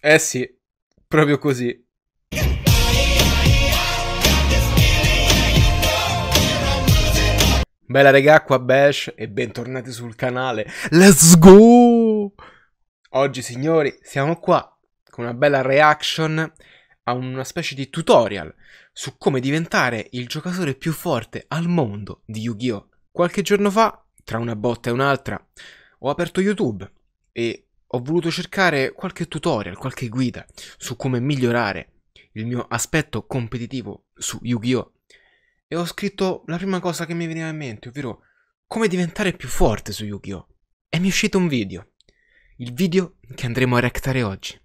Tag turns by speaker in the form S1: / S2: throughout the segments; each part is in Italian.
S1: Eh sì, proprio così. Bella regà, qua Bash e bentornati sul canale. Let's go! Oggi signori siamo qua con una bella reaction a una specie di tutorial su come diventare il giocatore più forte al mondo di Yu-Gi-Oh! Qualche giorno fa, tra una botta e un'altra, ho aperto YouTube e ho voluto cercare qualche tutorial, qualche guida su come migliorare il mio aspetto competitivo su Yu-Gi-Oh! E ho scritto la prima cosa che mi veniva in mente, ovvero come diventare più forte su Yu-Gi-Oh! E mi è uscito un video, il video che andremo a rectare oggi.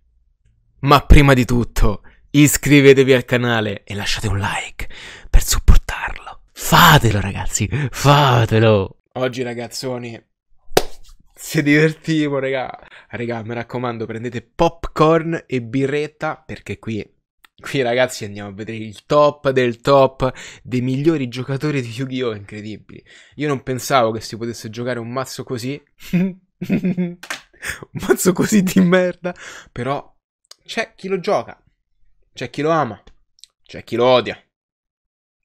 S1: Ma prima di tutto, iscrivetevi al canale e lasciate un like per supportarlo. Fatelo ragazzi, fatelo! Oggi ragazzoni si divertivo, regà. Regà, mi raccomando, prendete popcorn e birretta perché qui Qui ragazzi andiamo a vedere il top del top dei migliori giocatori di Yu-Gi-Oh! incredibili. Io non pensavo che si potesse giocare un mazzo così. un mazzo così di merda. Però c'è chi lo gioca. C'è chi lo ama. C'è chi lo odia.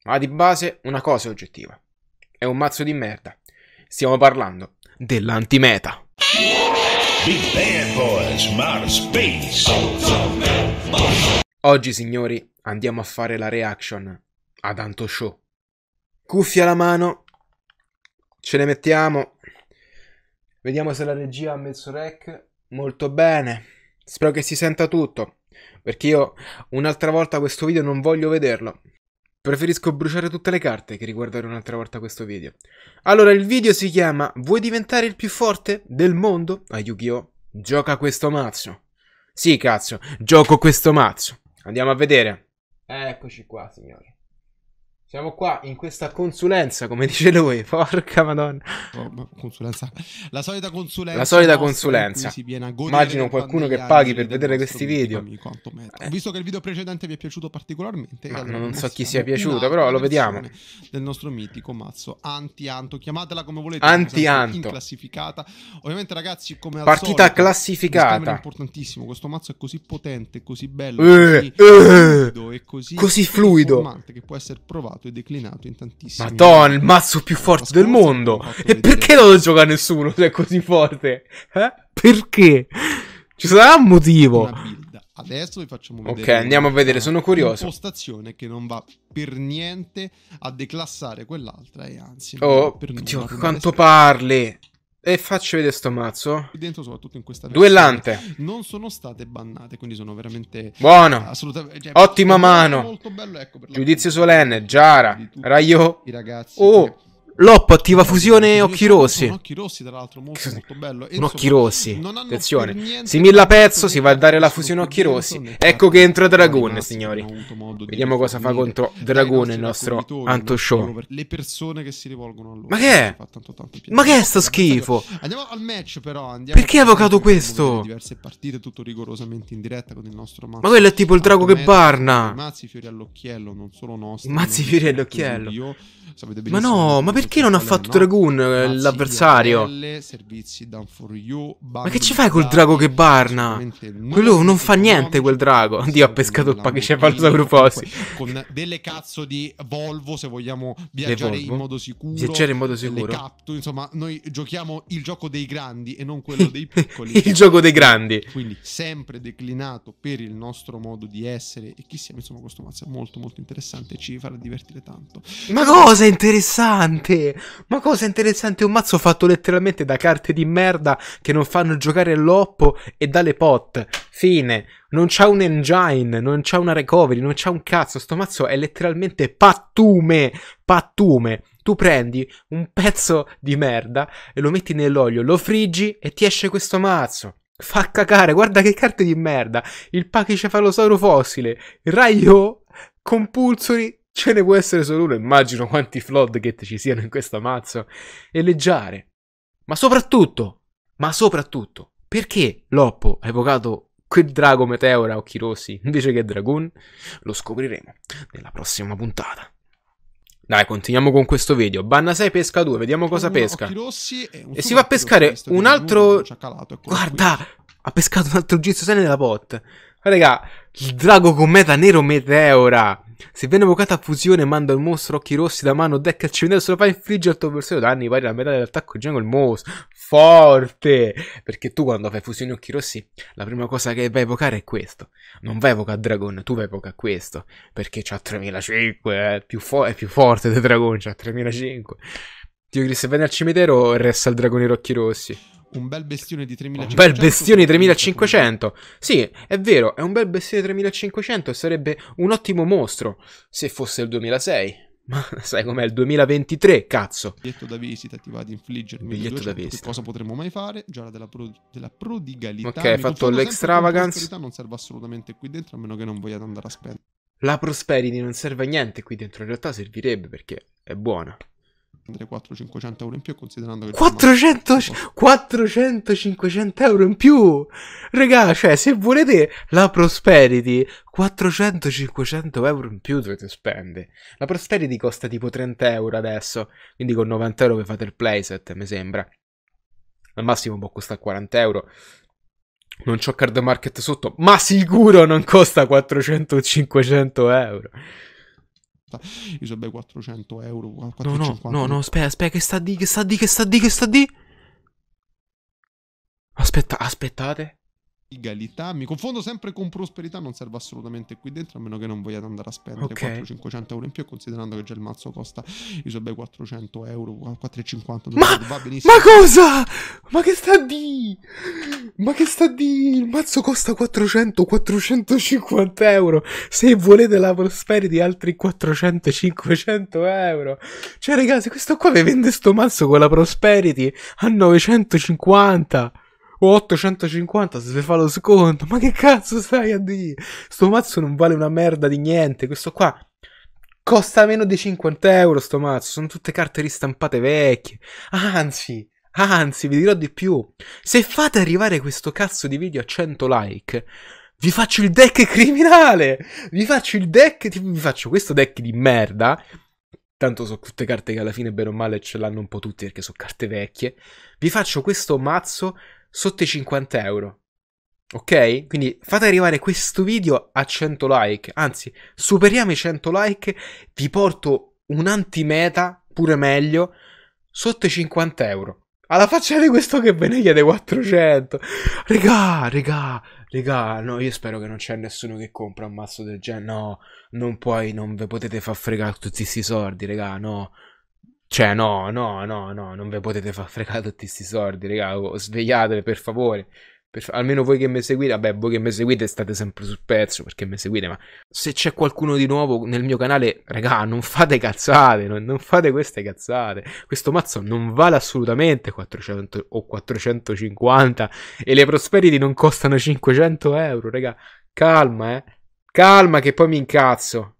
S1: Ma di base una cosa è oggettiva. È un mazzo di merda. Stiamo parlando dell'antimeta. Oggi signori andiamo a fare la reaction ad Anto Show. Cuffia alla mano, ce ne mettiamo, vediamo se la regia ha messo rec. Molto bene, spero che si senta tutto, perché io un'altra volta questo video non voglio vederlo. Preferisco bruciare tutte le carte che riguardare un'altra volta questo video. Allora, il video si chiama Vuoi diventare il più forte del mondo? A Yu-Gi-Oh! Gioca questo mazzo. Sì, cazzo, gioco questo mazzo. Andiamo a vedere. Eccoci qua, signori. Siamo qua in questa consulenza, come dice lui. Porca madonna. Oh, consulenza. La solita consulenza. La solita consulenza. Immagino qualcuno che paghi per vedere questi video. Amico, eh.
S2: Visto che il video precedente vi è piaciuto particolarmente. allora non so chi sia piaciuto, però lo vediamo. Del nostro mitico mazzo Anti-Anto. Chiamatela come volete. Anti-Anto. classificata. Ovviamente ragazzi, come al Partita solito, classificata. È importantissimo. Questo mazzo è così potente, così bello. Uh, così, uh, fluido, uh, così, così fluido. Che può essere provato sviluppato e declinato in tantissimi...
S1: Madonna, il mazzo più forte del mondo! E perché non lo gioca nessuno se è così forte? Eh? Perché? Ci sarà un motivo!
S2: Adesso vi facciamo vedere. Ok, andiamo a vedere, sono curioso. Impostazione che non va per niente a declassare quell'altra e anzi... Oh, Dio, quanto
S1: parli! E faccio vedere sto mazzo. dentro, soprattutto in questa Duellante.
S2: Non sono state bannate, quindi sono veramente. Buono. Cioè, Ottima mano. Bello,
S1: ecco, Giudizio solenne. Giara. Raio. Oh. Perché Loppo attiva fusione occhi rossi. occhi
S2: rossi, tra l'altro, molto, molto bello. Un occhi
S1: rossi. Attenzione. Si milla pezzo, si va a dare la fusione occhi rossi. Ecco che entra Dragon, signori. Vediamo cosa fa contro Dragon il nostro Anto Show.
S2: Le persone che si rivolgono a
S1: loro. Ma che è? Ma che è sto schifo? Andiamo
S2: al match però, Perché ha evocato questo? Diverse partite tutto rigorosamente in diretta con il nostro Mazzi. Ma quello è tipo il drago che barna. Mazzi fiori all'occhiello, non solo nostro. Mazzi fiori all'occhiello.
S1: Ma no, ma perché perché non ha fatto Dragoon eh, l'avversario?
S2: Ma
S1: che ci fai col drago che barna? Quello non fa niente quel drago. Dio ha pescato il pachicefalosauro fossi.
S2: Con delle cazzo di Volvo se vogliamo viaggiare in modo sicuro. Viaggiare in modo sicuro. Capto, insomma, noi giochiamo il gioco dei grandi e non quello dei piccoli. il gioco dei grandi. Quindi sempre declinato per il nostro modo di essere e chi siamo, insomma, questo mazzo è molto molto interessante ci farà divertire tanto.
S1: Ma cosa interessante? te. Ma cosa interessante, un mazzo fatto letteralmente da carte di merda che non fanno giocare l'oppo e dalle pot. Fine. Non c'ha un engine, non c'ha una recovery, non c'ha un cazzo. Sto mazzo è letteralmente pattume. Pattume. Tu prendi un pezzo di merda e lo metti nell'olio, lo friggi e ti esce questo mazzo. Fa cacare, guarda che carte di merda. Il pachicefalosauro fossile, Raio, Compulsori, Ce ne può essere solo uno, immagino quanti floodgate ci siano in questo mazzo. E leggiare. Ma soprattutto, ma soprattutto, perché Loppo ha evocato quel drago meteora a occhi rossi invece che Dragoon? Lo scopriremo nella prossima puntata. Dai, continuiamo con questo video. Banna 6 pesca 2, vediamo cosa Uno, pesca.
S2: Rossi, e,
S1: e si va a pescare un altro... Calato, Guarda, qui. ha pescato un altro gizzo sene nella pot. Raga, il drago con meta nero meteora. Se viene evocata a fusione manda il mostro occhi rossi da mano deck al cimitero se lo fa infliggere al tuo avversario danni pari alla metà dell'attacco jungle mostro. Forte! Perché tu quando fai fusione occhi rossi la prima cosa che vai a evocare è questo. Non vai a evocare Dragon, tu vai a evocare questo. Perché c'ha 3005, eh, è più, fo- è più forte del Dragon, c'ha 3005. Dio Chris, se viene al cimitero resta il dragonero occhi rossi.
S2: Un bel bestione di 3500. Un bel bestione
S1: di 3500. Sì, è vero, è un bel bestione di 3500 e sarebbe un ottimo mostro se fosse il 2006. Ma sai com'è il 2023, cazzo. Biglietto da visita ti va ad infliggere. Biglietto da visita. cosa potremmo mai fare? Giornata
S2: della, pro, della prodigalità. Ok, hai fatto l'extravagance. La non serve assolutamente qui dentro a meno che non
S1: vogliate andare a spendere. La prosperity non serve a niente qui dentro, in realtà servirebbe perché è buona prendere 400-500 euro in più considerando che... 400, 400-500 euro in più! Regà, cioè, se volete la Prosperity, 400-500 euro in più dovete spendere. La Prosperity costa tipo 30 euro adesso, quindi con 90 euro vi fate il playset, mi sembra. Al massimo può costare 40 euro. Non c'ho card market sotto, ma sicuro non costa 400-500 euro i suoi bei 400 euro.
S2: 450 no, no, no,
S1: no, aspetta, aspetta, che sta di, che sta di, che sta di, che sta di. Aspetta,
S2: aspettate. Legalità, mi confondo sempre con prosperità, non serve assolutamente qui dentro a meno che non vogliate andare a spendere okay. 400-500 euro in più, considerando che già il mazzo costa i suoi bei 400 euro, 4,50 ma, va benissimo. Ma cosa?
S1: Ma che sta di? Ma che sta di? Il mazzo costa 400-450 euro. Se volete la prosperity, altri 400-500 euro. Cioè, ragazzi, questo qua vi vende sto mazzo con la prosperity a 950. 850 se fa lo sconto. Ma che cazzo stai a dire? Sto mazzo non vale una merda di niente. Questo qua costa meno di 50 euro. Sto mazzo. Sono tutte carte ristampate vecchie. Anzi, anzi, vi dirò di più. Se fate arrivare questo cazzo di video a 100 like. Vi faccio il deck criminale! Vi faccio il deck. Vi faccio questo deck di merda. Tanto sono tutte carte che alla fine, bene o male, ce l'hanno un po' tutti perché sono carte vecchie. Vi faccio questo mazzo sotto i 50 euro. Ok? Quindi fate arrivare questo video a 100 like, anzi, superiamo i 100 like, vi porto un antimeta, pure meglio, sotto i 50 euro. Alla faccia di questo che ve ne chiede 400. Regà, regà, regà, no, io spero che non c'è nessuno che compra un mazzo del genere. No, non puoi, non ve potete far fregare tutti questi soldi, regà, no. Cioè, no, no, no, no, non ve potete far fregare tutti questi soldi, raga. Oh, Svegliatevi, per favore. Per almeno voi che mi seguite, vabbè, voi che mi seguite state sempre sul pezzo perché mi seguite, ma se c'è qualcuno di nuovo nel mio canale, raga, non fate cazzate, non, non fate queste cazzate. Questo mazzo non vale assolutamente 400 o 450 e le prosperity non costano 500 euro, raga. Calma, eh. Calma che poi mi incazzo.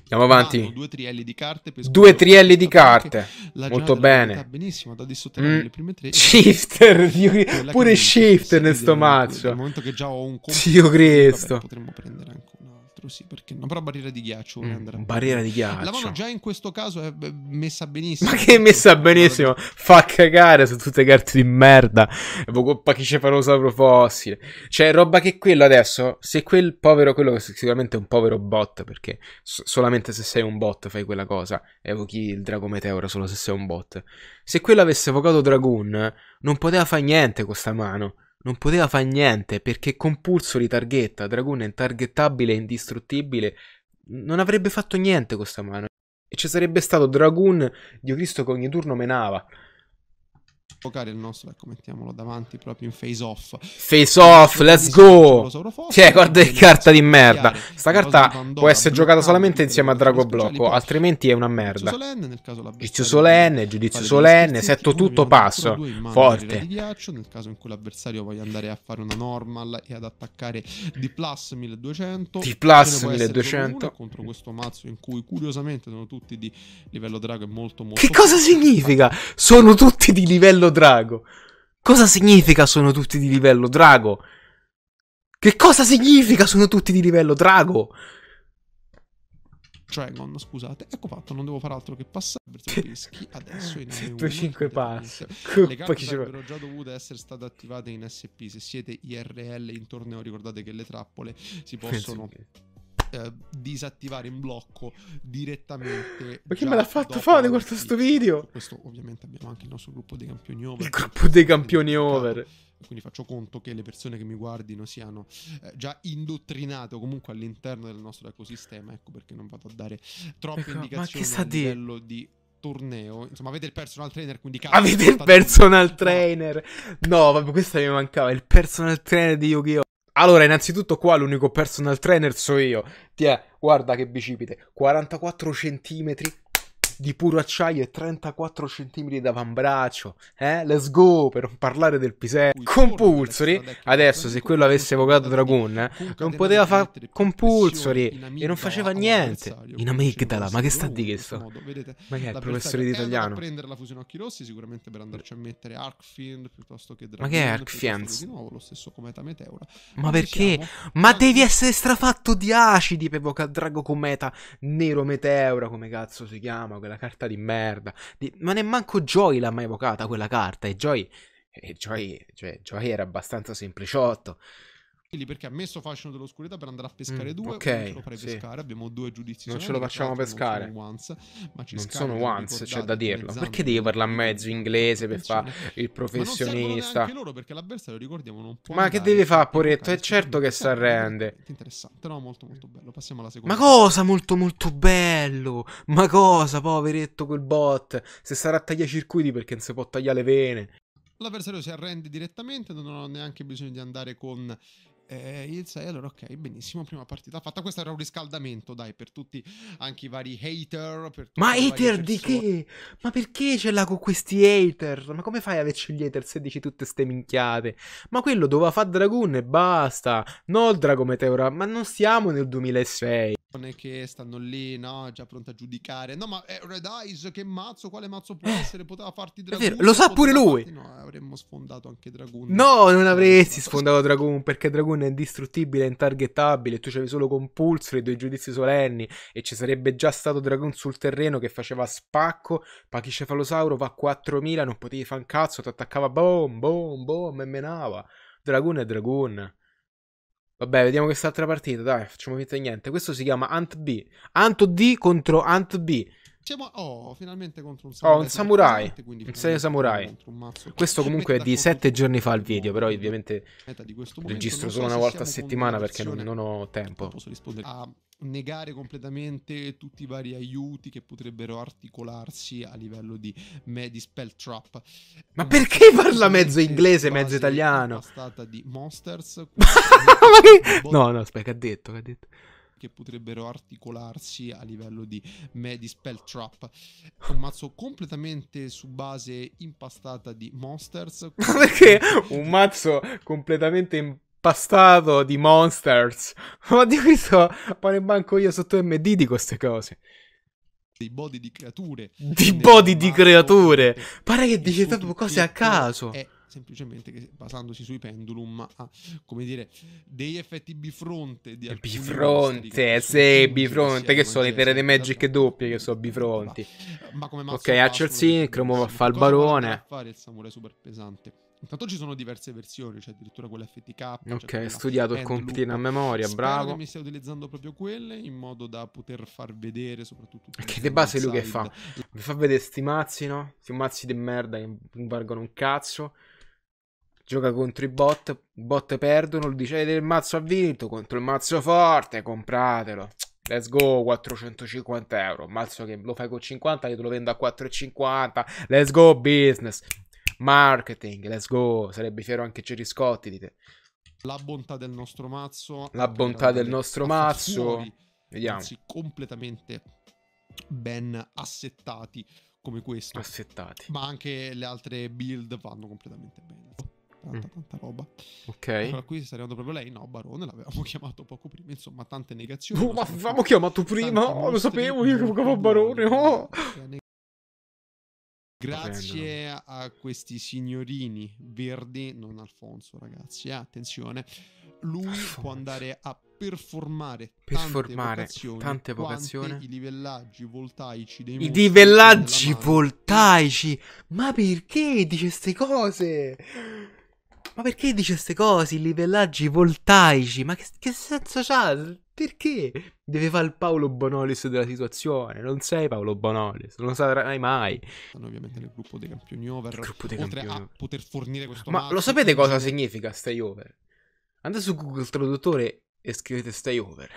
S1: Andiamo avanti. Mano,
S2: due trielli di carte.
S1: due trielli di carte. Molto bene. benissimo, da disottenere mm. le prime tre. Shifter, Dio, pure Shifter nel sto mazzo. Nel momento che già ho un conto. Dio Cristo. Vabbè, potremmo prendere
S2: anche una 4, sì, perché no? Però barriera di ghiaccio mm, Barriera di ghiaccio. La mano già in questo caso è eh, messa benissimo.
S1: Ma che è messa benissimo? Fa cagare su tutte le carte di merda. chi Pachycephalosauro fossile. Cioè, roba che quello adesso, se quel povero, quello che sicuramente è un povero bot, perché so- solamente se sei un bot fai quella cosa, evochi il drago meteora solo se sei un bot. Se quello avesse evocato Dragoon, non poteva fare niente con sta mano non poteva fare niente perché compulso li targhetta. Dragoon è intarghettabile e indistruttibile. Non avrebbe fatto niente con sta mano. E ci sarebbe stato Dragoon, Dio Cristo, che ogni turno menava giocare il nostro, ecco, mettiamolo
S2: davanti proprio in face off.
S1: Face off, let's go! Cioè, guarda che carta di merda. Sta carta può essere giocata solamente insieme a Drago Blocco, altrimenti è una merda. Giudizio solenne, giudizio solenne, setto tutto, passo. Forte.
S2: Nel caso in cui l'avversario voglia andare a fare una normal e ad attaccare di plus 1200. Di plus 1200. Contro questo mazzo in cui curiosamente sono tutti di livello
S1: Drago e molto molto... Che cosa significa? Sono tutti di livello drago? Cosa significa sono tutti di livello drago? Che cosa significa sono tutti di livello drago?
S2: Dragon, cioè, scusate. Ecco fatto, non devo fare altro che
S1: passare per peschi adesso in 105 passi. Le carte sarebbero
S2: già dovute essere state attivate in SP. Se siete IRL in torneo ricordate che le trappole si possono... Penso eh, disattivare in blocco direttamente. Ma chi me l'ha fatto fare questo sto video? Questo ovviamente abbiamo anche il nostro gruppo dei campioni over. Il gruppo
S1: dei campioni
S2: over quindi faccio conto che le persone che mi guardino siano eh, già indottrinate o comunque all'interno del nostro ecosistema, ecco perché non vado a dare troppe ecco, indicazioni a livello di torneo, insomma avete il personal trainer quindi cazzo, avete il personal trainer
S1: no vabbè questa mi mancava il personal trainer di Yu-Gi-Oh allora, innanzitutto qua l'unico personal trainer so io. Ti è, guarda che bicipite, 44 centimetri di puro acciaio e 34 cm d'avambraccio. Eh? Let's go, per non parlare del pisello. Compulsory. adesso se quello avesse evocato Dragoon, eh, non poteva fare compulsory e non faceva niente. In amigdala, ma che sta di che sto? Ma che è il professore di italiano?
S2: prendere la fusione occhi rossi sicuramente per andarci a mettere Arkfiend piuttosto che
S1: Dragoon. Ma che è Arkfiend? Di
S2: nuovo lo stesso cometa meteora. Ma perché? Ma
S1: devi essere strafatto di acidi per evocare Drago Cometa Nero Meteora, come cazzo si chiama quella quella carta di merda. Di... Ma nemmeno Joy l'ha mai evocata quella carta. E Joy, e Joy, cioè, Joy era abbastanza sempliciotto
S2: perché ha messo fascino dell'oscurità per andare a pescare mm, due. Ok. Non ce lo fai sì. pescare. Abbiamo due giudizi. Non ce lo facciamo pescare. Non sono once, ma ci non sono once c'è da dirlo. Perché
S1: devi parlare a mezzo inglese per eh, fare il professionista? Ma anche
S2: loro perché l'avversario, ricordiamo, non può. Ma che devi fare, Poretto? È cioè, certo
S1: che si arrende. Interessante,
S2: no? Molto, molto bello. Passiamo alla seconda. Ma cosa
S1: molto, molto bello? Ma cosa, poveretto quel bot? Se sarà a tagliare circuiti perché non si può tagliare le vene.
S2: L'avversario si arrende direttamente, non ho neanche bisogno di andare con eh, il 6, allora ok, benissimo, prima partita fatta. Questo era un riscaldamento, dai, per tutti, anche i vari hater. Ma hater di
S1: che? Ma perché ce l'ha con questi hater? Ma come fai ad averci gli hater se dici tutte ste minchiate? Ma quello doveva fare Dragoon e basta. No, Drago Meteora, ma non siamo nel 2006
S2: che stanno lì, no? Già pronte a giudicare. No, ma eh, Red Eyes, che mazzo? Quale mazzo può eh, essere? Poteva farti Dragoon. È vero, lo sa pure lui.
S1: Farti... No, avremmo
S2: sfondato anche Dragoon.
S1: No, non avresti sfondato Dragoon perché Dragoon è indistruttibile, è intargettabile. Tu c'avevi solo Compulsory, due giudizi solenni. E ci sarebbe già stato Dragoon sul terreno che faceva spacco. Pachicefalosauro va a 4000, non potevi fare un cazzo. Ti attaccava boom, boom, boom e menava. Dragoon è Dragoon. Vabbè, vediamo quest'altra partita, dai, facciamo finta di niente. Questo si chiama Ant B. Ant D contro Ant B. Siamo, cioè, oh,
S2: finalmente contro un samurai. Oh, un
S1: samurai. Un 6 samurai. Questo comunque è di sette giorni fa il video, però ovviamente registro solo una volta a settimana perché non, non ho tempo. Posso rispondere a
S2: negare completamente tutti i vari aiuti che potrebbero articolarsi a livello di, me, di spell trap. Ma eh, perché
S1: parla mezzo inglese, mezzo italiano? È
S2: stata di Monsters. Ma che...
S1: No, no, aspetta, che ha detto, che ha detto
S2: che potrebbero articolarsi a livello di, di spell trap. un mazzo completamente su base impastata di monsters. Perché
S1: un mazzo completamente impastato di Monsters. Ma di questo poi ne manco io sotto MD di queste cose. Dei body di creature. Di body di creature. Pare che dice proprio cose a caso. È
S2: semplicemente che basandosi sui pendulum ha, come dire, degli effetti bifronte di alcuni Bifronte, eh, sì, bifronte, che sono le terre di Magic
S1: doppie, che sono bifronti. Eh, ma come mazzo Ok, Hatcher Synchro, va a fare il barone.
S2: fare il samurai super pesante. Intanto ci sono diverse versioni, c'è cioè addirittura quella FTK. Ok, cioè studiato il compitino a memoria, Spero bravo. Che mi stia utilizzando proprio quelle in modo da poter far vedere soprattutto... Perché di base lui che fa?
S1: Mi fa vedere sti mazzi, no? Sti mazzi di merda che valgono un cazzo. Gioca contro i bot, i bot perdono, lui dice eh, il mazzo ha vinto contro il mazzo forte, compratelo. Let's go, 450 euro. Mazzo che lo fai con 50, io te lo vendo a 4,50. Let's go, business. Marketing, let's go. Sarebbe fiero anche Ceri Scotti di te.
S2: La bontà del nostro mazzo. La bontà del nostro mazzo. Fuori, Vediamo. Anzi, completamente ben assettati come questo. Assettati. Ma anche le altre build vanno completamente bene tanta, mm. tanta roba. Ok. Allora qui sta arrivando proprio lei, no, Barone, l'avevamo chiamato poco prima, insomma, tante negazioni. Oh, ma avevamo chiamato prima, oh, lo sapevo
S1: io che vocavo Barone, oh! Grazie
S2: a questi signorini verdi, non Alfonso ragazzi, eh, attenzione, lui Alfonso. può andare a performare, performare tante vocazioni, i livellaggi voltaici dei I
S1: livellaggi voltaici, ma perché dice queste cose? Ma perché dice queste cose? I livellaggi voltaici? Ma che, che senso c'ha? Perché? Deve fare il Paolo Bonolis della situazione. Non sei Paolo Bonolis, non lo saprai mai. Sono ovviamente nel gruppo dei campioni over. Il gruppo dei oltre campioni. a poter fornire questo Ma lo sapete cosa gioco? significa stay over? Andate su Google Traduttore e scrivete stay over.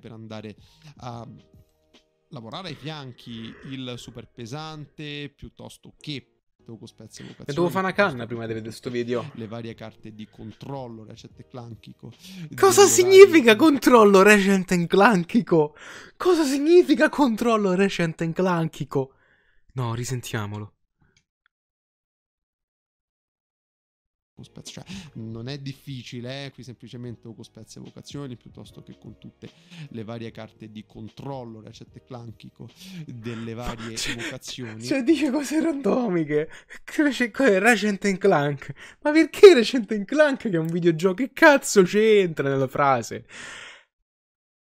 S1: per andare a lavorare ai fianchi
S2: il super pesante piuttosto che Toco spezza vocazione. E devo fare una canna prima di vedere questo video. Le varie carte di controllo recente clanchico. Cosa significa
S1: varie... controllo recente clanchico? Cosa significa controllo recente clanchico? No, risentiamolo. Cospez, cioè
S2: non è difficile, eh? qui semplicemente o Cospez evocazioni piuttosto che con tutte le varie carte di controllo, Ratchet e Clanchico delle varie evocazioni. Cioè dice cose randomiche,
S1: Ratchet Clank, ma perché Ratchet Clank che è un videogioco, che cazzo c'entra nella frase?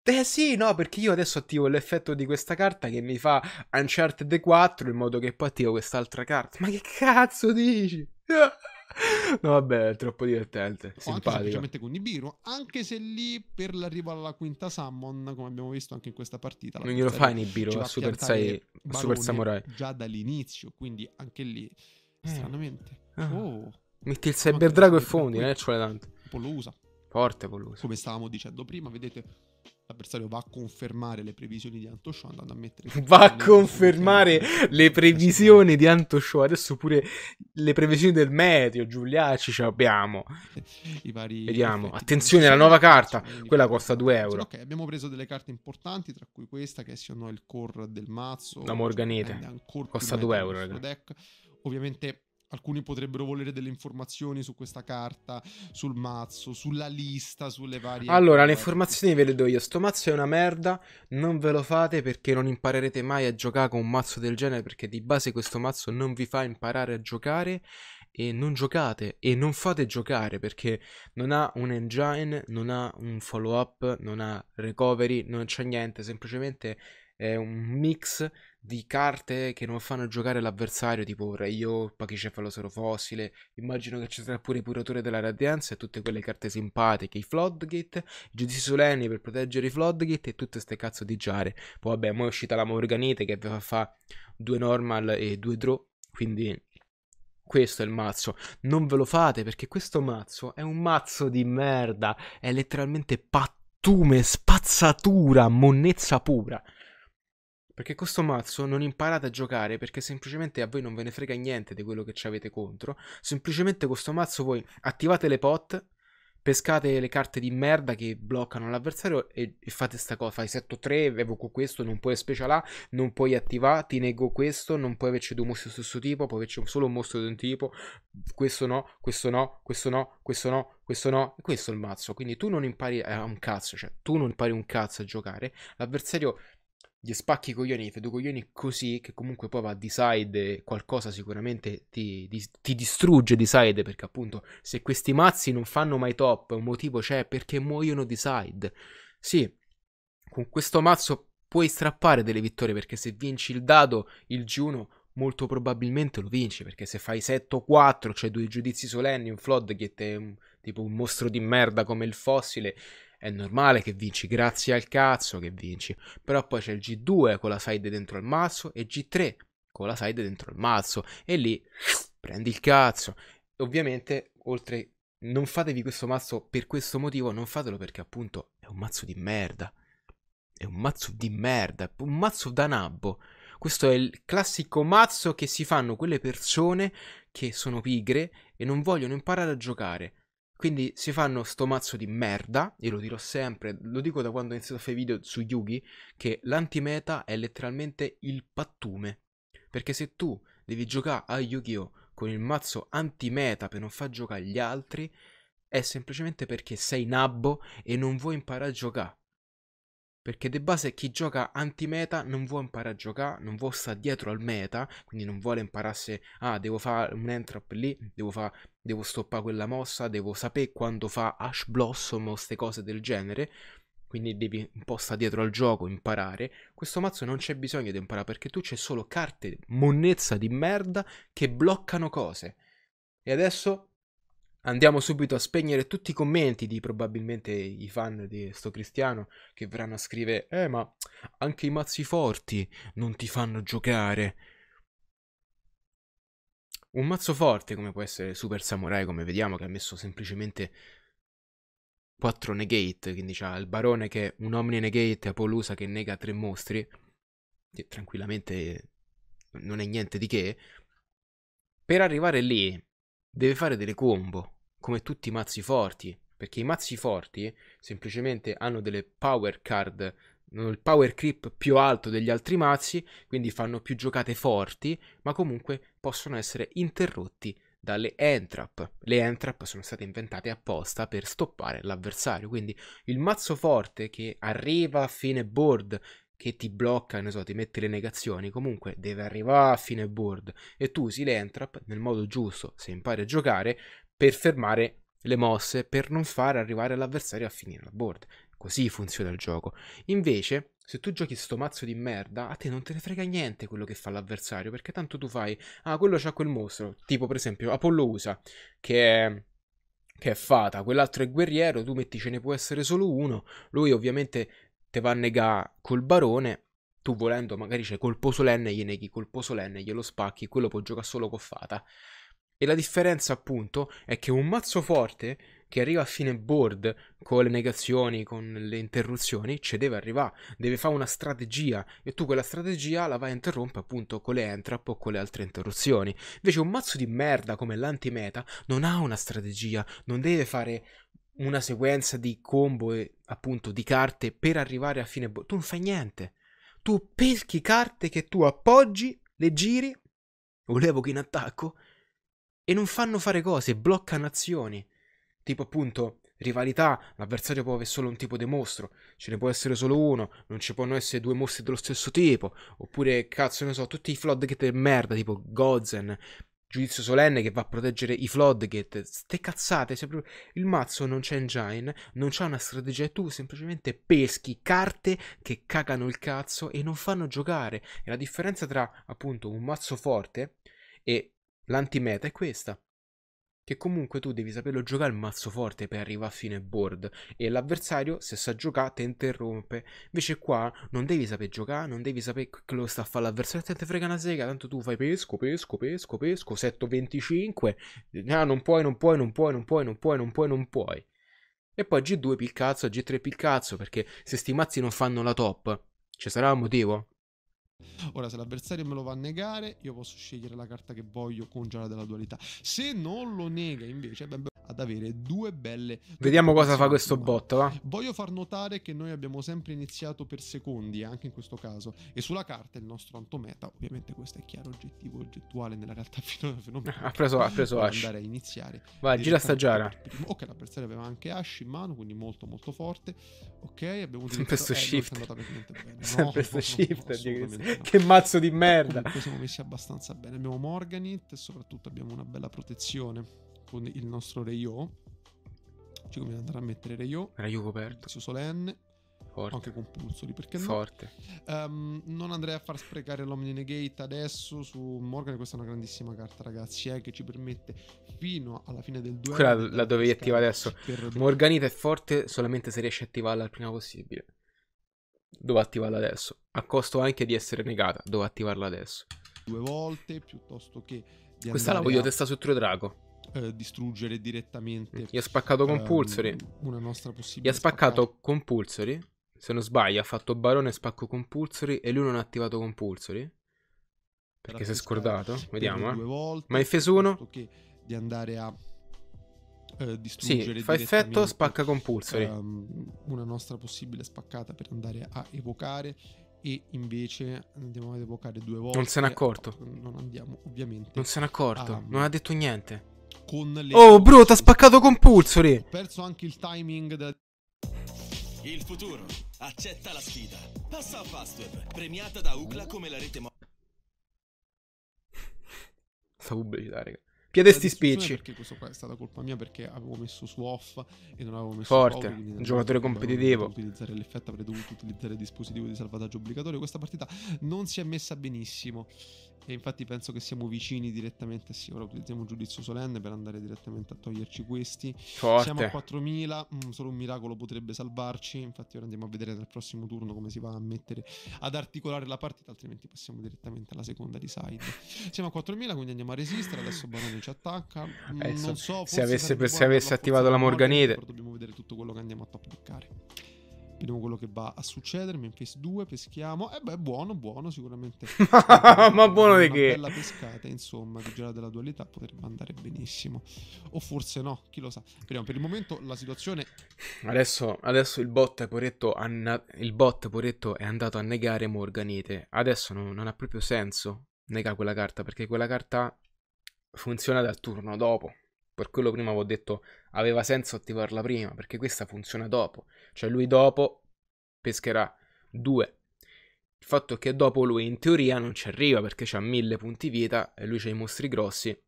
S1: Eh sì, no, perché io adesso attivo l'effetto di questa carta che mi fa Uncharted 4 in modo che poi attivo quest'altra carta. Ma che cazzo dici? No, vabbè, è troppo divertente. O simpatico. anche semplicemente con Nibiru.
S2: Anche se lì per l'arrivo alla quinta Summon, come abbiamo visto anche in questa partita, non glielo fai Nibiru a Super, Sai, Super Samurai già dall'inizio. Quindi anche lì, eh. stranamente, ah. oh.
S1: metti il Cyber Drago e fondi, eh,
S2: ci vuole tanto. Poi usa. Forte, poi usa. Come stavamo dicendo prima, vedete l'avversario va a confermare le previsioni di Antosho andando a mettere... Va a
S1: confermare le previsioni di Antosho, adesso pure le previsioni del meteo, Giuliacci ce l'abbiamo. I vari Vediamo, attenzione alla nuova carta, quella costa 2 euro. Ok,
S2: abbiamo preso delle carte importanti, tra cui questa che è sì o il core del mazzo. La Morganite, cioè, costa 2 euro. Deck. Ovviamente Alcuni potrebbero volere delle informazioni su questa carta, sul mazzo, sulla lista, sulle varie. Allora, le
S1: informazioni ve le do io. Sto mazzo è una merda. Non ve lo fate perché non imparerete mai a giocare con un mazzo del genere. Perché di base questo mazzo non vi fa imparare a giocare. E non giocate e non fate giocare perché non ha un engine, non ha un follow up, non ha recovery, non c'è niente. Semplicemente è un mix di carte che non fanno giocare l'avversario, tipo Rayo, Pachicefalo Solo Fossile. Immagino che ci sarà pure il Puratore della Radianza e tutte quelle carte simpatiche, i Floodgate, i Giudici Solenni per proteggere i Floodgate e tutte ste cazzo di giare. Poi vabbè, mo è uscita la Morganite che fa, fa due normal e due draw, quindi questo è il mazzo. Non ve lo fate perché questo mazzo è un mazzo di merda. È letteralmente pattume, spazzatura, monnezza pura. Perché questo mazzo non imparate a giocare perché semplicemente a voi non ve ne frega niente di quello che ci avete contro. Semplicemente questo mazzo voi attivate le pot, pescate le carte di merda che bloccano l'avversario e, e fate sta cosa. Fai 7-3, evoco questo, non puoi specialà, non puoi attivare, ti nego questo, non puoi averci due mostri dello stesso tipo, puoi averci solo un mostro di un tipo, questo no, questo no, questo no, questo no, questo no, questo è il mazzo. Quindi tu non impari a eh, un cazzo, cioè tu non impari un cazzo a giocare, l'avversario gli spacchi i coglioni, i fai coglioni così, che comunque poi va a decide qualcosa sicuramente ti, ti, ti distrugge decide, perché appunto se questi mazzi non fanno mai top, un motivo c'è perché muoiono decide. Sì, con questo mazzo puoi strappare delle vittorie, perché se vinci il dado, il g molto probabilmente lo vinci, perché se fai 7 o 4, cioè due giudizi solenni, un flood che è tipo un mostro di merda come il fossile è normale che vinci grazie al cazzo che vinci, però poi c'è il G2 con la side dentro il mazzo e G3 con la side dentro il mazzo e lì prendi il cazzo. Ovviamente, oltre non fatevi questo mazzo per questo motivo, non fatelo perché appunto è un mazzo di merda. È un mazzo di merda, un mazzo da nabbo. Questo è il classico mazzo che si fanno quelle persone che sono pigre e non vogliono imparare a giocare. Quindi si fanno sto mazzo di merda, e lo dirò sempre, lo dico da quando ho iniziato a fare video su Yugi, che l'antimeta è letteralmente il pattume. Perché se tu devi giocare a Yu-Gi-Oh! con il mazzo antimeta per non far giocare gli altri, è semplicemente perché sei nabbo e non vuoi imparare a giocare. Perché di base chi gioca anti-meta non vuole imparare a giocare, non vuole stare dietro al meta, quindi non vuole imparare ah, devo fare un entrap lì, devo, fa, devo stoppare quella mossa, devo sapere quando fa Ash Blossom o queste cose del genere. Quindi devi un po' stare dietro al gioco, imparare. Questo mazzo non c'è bisogno di imparare perché tu c'è solo carte monnezza di merda che bloccano cose. E adesso Andiamo subito a spegnere tutti i commenti di probabilmente i fan di sto cristiano che verranno a scrivere Eh ma anche i mazzi forti non ti fanno giocare Un mazzo forte come può essere Super Samurai come vediamo che ha messo semplicemente 4 negate Quindi c'ha il barone che è un omni negate Polusa che nega 3 mostri Che Tranquillamente non è niente di che Per arrivare lì deve fare delle combo, come tutti i mazzi forti, perché i mazzi forti semplicemente hanno delle power card, hanno il power creep più alto degli altri mazzi, quindi fanno più giocate forti, ma comunque possono essere interrotti dalle entrap. Le entrap sono state inventate apposta per stoppare l'avversario, quindi il mazzo forte che arriva a fine board che ti blocca, ne so, ti mette le negazioni, comunque deve arrivare a fine board e tu usi l'entrap nel modo giusto, se impari a giocare, per fermare le mosse, per non far arrivare l'avversario a finire la board. Così funziona il gioco. Invece, se tu giochi sto mazzo di merda, a te non te ne frega niente quello che fa l'avversario, perché tanto tu fai, ah, quello c'ha quel mostro, tipo per esempio Apollo USA, che è che è fata, quell'altro è guerriero, tu metti ce ne può essere solo uno, lui ovviamente te va a negare col barone, tu volendo magari c'è colpo solenne, gli neghi colpo solenne, glielo spacchi, quello può giocare solo con fata. E la differenza appunto è che un mazzo forte che arriva a fine board con le negazioni, con le interruzioni, ci deve arrivare, deve fare una strategia e tu quella strategia la vai a interrompere appunto con le entrap o con le altre interruzioni. Invece un mazzo di merda come l'antimeta non ha una strategia, non deve fare una sequenza di combo e appunto di carte per arrivare a fine boss. Tu non fai niente. Tu peschi carte che tu appoggi, le giri o le evochi in attacco e non fanno fare cose, bloccano azioni. Tipo appunto rivalità, l'avversario può avere solo un tipo di mostro, ce ne può essere solo uno, non ci possono essere due mostri dello stesso tipo, oppure cazzo ne so, tutti i flood che te merda, tipo Gozen, giudizio solenne che va a proteggere i Floodgate. Ste cazzate, sempre... il mazzo non c'è engine, non c'è una strategia, e tu semplicemente peschi carte che cagano il cazzo e non fanno giocare. E la differenza tra appunto un mazzo forte e l'antimeta è questa che comunque tu devi saperlo giocare il mazzo forte per arrivare a fine board e l'avversario se sa giocare ti interrompe invece qua non devi saper giocare non devi sapere che lo sta a fare l'avversario te frega una sega tanto tu fai pesco pesco pesco pesco 725 eh, ah, non puoi non puoi non puoi non puoi non puoi non puoi non puoi e poi G2 pil cazzo G3 pil cazzo perché se sti mazzi non fanno la top ci sarà un motivo? Ora,
S2: se l'avversario me lo va a negare, io posso scegliere la carta che voglio con congelare della dualità. Se non lo nega, invece, beh, ad avere due belle. Vediamo cosa fa questo botto. Va? Voglio far notare che noi abbiamo sempre iniziato per secondi, eh, anche in questo caso. E sulla carta il nostro antometa, ovviamente questo è chiaro, oggettivo, oggettuale nella realtà fenomenale. Ha preso, ha preso Ash. andare a iniziare. Vai, gira sta giara. Ok, l'avversario aveva anche Ash in mano, quindi molto molto forte. Ok, abbiamo utilizzato... Sempre questo eh, shift. Sempre no, no, no, shift.
S1: che mazzo di
S2: merda. Comunque siamo messi abbastanza bene. Abbiamo Morganit e soprattutto abbiamo una bella protezione con il nostro Reyo. Ci cioè, conviene andare a mettere Reyo. Reyo coperto. Su Solenne.
S1: Forte. Anche con Pulsoli, perché no? Forte.
S2: Um, non andrei a far sprecare l'Omni Negate adesso su Morgan. Questa è una grandissima carta, ragazzi. Eh, che ci permette fino alla fine del duello. Quella
S1: la dovevi attivare adesso. Morganita è forte solamente se riesci a attivarla il prima possibile. Dove attivarla adesso. A costo anche di essere negata, dove attivarla adesso. Due
S2: volte piuttosto che... Questa la voglio a... testare
S1: su True Drago. Eh, distruggere direttamente. Gli ha spaccato Compulsory. Ehm, um, una nostra possibilità. Gli ha spaccato spaccare. Compulsory. Se non sbaglio, ha fatto Barone spacco Compulsory e lui non ha attivato Compulsory. Perché si è scordato. Vediamo. Eh. Ma in
S2: Fesuno. Di andare a eh, distruggere. Sì, fa effetto, spacca compulsori. Um, una nostra possibile spaccata per andare a evocare e invece andiamo ad evocare due
S1: volte. Non se n'è accorto. Non andiamo, ovviamente. Non se n'è accorto, a... non ha detto niente. oh, bro, ti ha spaccato compulsori. Ho
S2: perso anche il timing da... Il
S1: futuro accetta la sfida. Passa a Fastweb, premiata da UCLA come la rete mo... Stavo ubriacare, raga. Piedesti spicci. Perché questo
S2: qua è stata colpa mia perché avevo messo su off e non avevo messo Forte, power, un giocatore competitivo. Utilizzare l'effetto avrei dovuto utilizzare il dispositivo di salvataggio obbligatorio. Questa partita non si è messa benissimo. E infatti penso che siamo vicini direttamente. Sì, ora utilizziamo un giudizio solenne per andare direttamente a toglierci questi. Forte. Siamo a 4000. Mm, solo un miracolo potrebbe salvarci. Infatti, ora andiamo a vedere nel prossimo turno come si va a mettere ad articolare la partita. Altrimenti passiamo direttamente alla seconda di side. Siamo a 4000, quindi andiamo a resistere. Adesso Barone ci attacca. Mm, Adesso, non so se avesse, se avesse attivato la Morganite. Dobbiamo vedere tutto quello che andiamo a top Vediamo quello che va a succedere. Memphis 2, peschiamo. E eh beh, buono, buono sicuramente. Ma buono di che? Bella pescata, insomma, di girare della dualità potrebbe andare benissimo. O forse no, chi lo sa. Speriamo, per il momento la situazione...
S1: Adesso, adesso il, bot poretto anna... il bot poretto è andato a negare Morganite. Adesso non, non ha proprio senso negare quella carta, perché quella carta funziona dal turno dopo. Per quello prima avevo detto aveva senso attivarla prima, perché questa funziona dopo. Cioè lui dopo pescherà 2. Il fatto è che dopo lui in teoria non ci arriva perché ha 1000 punti vita e lui c'ha i mostri grossi.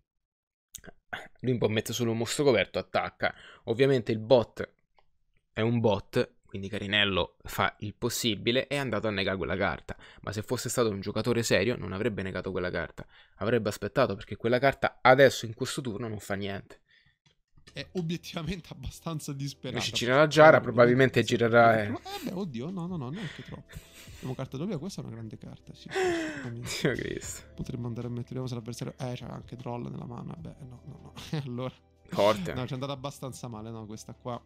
S1: Lui può mettere solo un mostro coperto, attacca. Ovviamente il bot è un bot, quindi Carinello fa il possibile e è andato a negare quella carta. Ma se fosse stato un giocatore serio non avrebbe negato quella carta. Avrebbe aspettato perché quella carta adesso in questo turno non fa niente
S2: è obiettivamente abbastanza disperata. Ci gira la Giara, probabilmente girerà... Eh. eh. beh, oddio, no, no, no, neanche troppo. Abbiamo carta doppia, questa è una grande carta, sì. Dio Cristo. Potremmo andare a mettere se l'avversario... Eh, c'è anche troll nella mano, eh, beh, no, no, no. allora...
S1: Forte. No, ci
S2: è andata abbastanza male, no, questa qua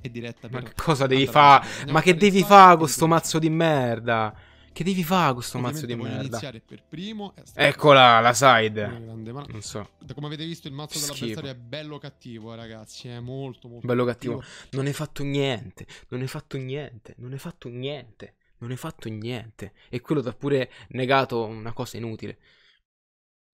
S2: è diretta. Ma che cosa devi fare? Ma che devi fare
S1: con questo mazzo di merda? Che devi fare questo mazzo di merda? iniziare per
S2: primo. Eccola, la side. Ma...
S1: Non so. Come avete visto, il mazzo dell'avversario
S2: è bello cattivo, ragazzi. È molto, molto bello cattivo. cattivo.
S1: Non è fatto niente. Non è fatto niente. Non è fatto niente. Non hai fatto niente. E quello ti ha pure negato una cosa inutile.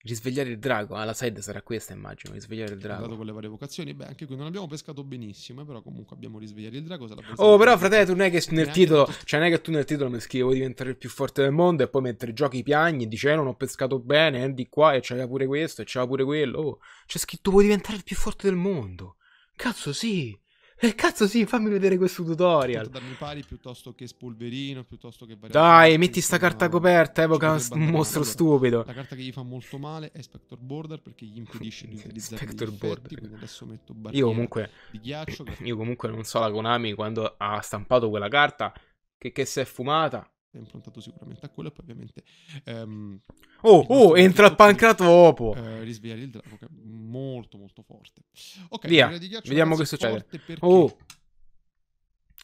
S1: Risvegliare il drago, ah, la side sarà questa immagino, risvegliare il drago. Dato con le varie
S2: vocazioni, beh, anche qui non abbiamo pescato benissimo, eh, però comunque abbiamo risvegliato il drago. Oh, però fratello, tu non è che nel titolo,
S1: tutto... cioè non è che tu nel titolo mi scrivi vuoi diventare il più forte del mondo e poi mentre giochi piagni e dici eh non ho pescato bene, eh, di qua e c'era pure questo e c'era pure quello. Oh, c'è scritto vuoi diventare il più forte del mondo. Cazzo sì. E eh, cazzo, sì, fammi vedere questo tutorial.
S2: Darmi pari piuttosto che spolverino, piuttosto che Dai, metti sta carta coperta, evoca un bandanale. mostro stupido. La carta che gli fa molto male è Spector Border perché gli impedisce di utilizzare Spector Border.
S1: quindi adesso metto io comunque, di ghiaccio. Che... Io comunque non so la Konami quando ha stampato quella carta che, che si è fumata. È improntato sicuramente a quello e poi ovviamente... Um, Oh, oh entra il pancratopo. Uh,
S2: eh, risvegliare il drago, che è molto molto forte. Ok, Via, vediamo che succede.
S1: Oh.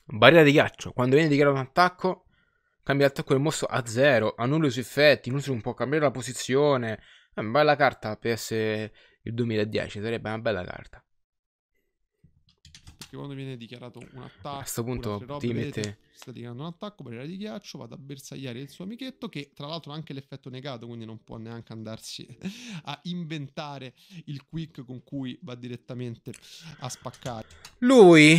S1: Barriera di ghiaccio. Quando viene dichiarato un attacco, cambia l'attacco del mostro a zero, annulla i suoi effetti, inutile un po' cambiare la posizione. È eh, una bella carta PS il 2010, sarebbe una bella carta
S2: perché quando viene dichiarato un attacco, a questo punto robe, ti mette... Vedete, sta dichiarando un attacco per di ghiaccio, vado a bersagliare il suo amichetto che tra l'altro ha anche l'effetto negato, quindi non può neanche andarsi a inventare il quick con cui va direttamente a spaccare.
S1: Lui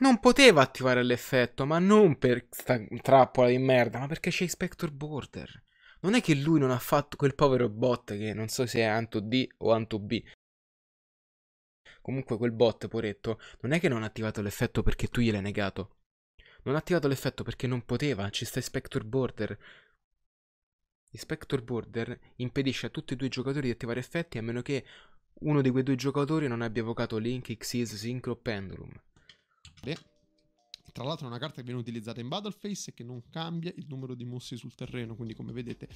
S1: non poteva attivare l'effetto, ma non per questa trappola di merda, ma perché c'è Inspector Border. Non è che lui non ha fatto quel povero bot che non so se è Anto D o Anto B, Comunque quel bot, poretto, non è che non ha attivato l'effetto perché tu gliel'hai negato. Non ha attivato l'effetto perché non poteva, ci sta Spector Border. Spector Border impedisce a tutti e due i giocatori di attivare effetti a meno che uno di quei due giocatori non abbia evocato Link, Xyz, Synchro o Pendulum.
S2: Beh che tra l'altro è una carta che viene utilizzata in Battleface e che non cambia il numero di mossi sul terreno, quindi come vedete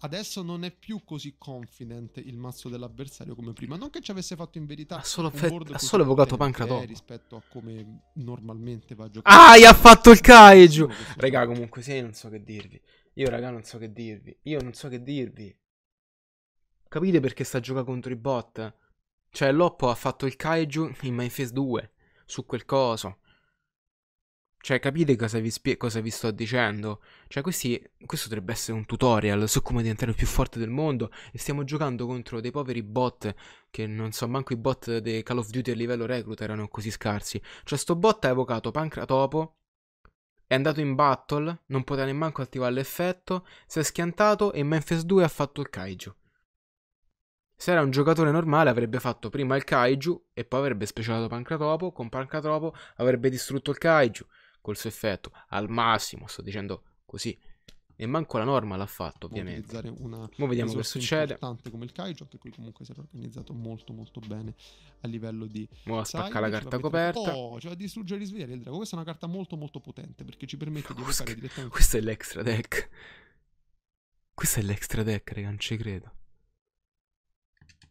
S2: adesso non è più così confident il mazzo dell'avversario come prima, non che ci avesse fatto in verità ha solo, fe- ha solo evocato Pancratop
S1: rispetto a come normalmente va a giocare. Ah, gli ha fatto il Kaiju! Raga, comunque sì, non so che dirvi. Io raga non so che dirvi. Io non so che dirvi. Capite perché sta gioca contro i bot? Cioè, Loppo ha fatto il kaiju in My 2 su quel coso. Cioè, capite cosa vi, spie- cosa vi sto dicendo? Cioè, questi, questo dovrebbe essere un tutorial su come diventare il più forte del mondo. E stiamo giocando contro dei poveri bot che non so, manco i bot dei Call of Duty a livello recluta erano così scarsi. Cioè, sto bot ha evocato Pancratopo, è andato in battle, non poteva nemmeno attivare l'effetto, si è schiantato e in Memphis 2 ha fatto il kaiju. Se era un giocatore normale avrebbe fatto prima il kaiju e poi avrebbe specialato Pancratopo, con Pancratopo avrebbe distrutto il kaiju col suo effetto al massimo, sto dicendo così. E manco la norma l'ha fatto, ovviamente. Una Mo vediamo che succede.
S2: tanto come il Kaijo, che qui comunque si era organizzato molto molto bene a livello di...
S1: Mo spacca la carta coperta. Oh,
S2: cioè distruggere e risvegliare il drago. Questa è una carta molto molto potente, perché ci
S1: permette di evocare direttamente... Questo è l'extra deck. Questo è l'extra deck, raga, non ci credo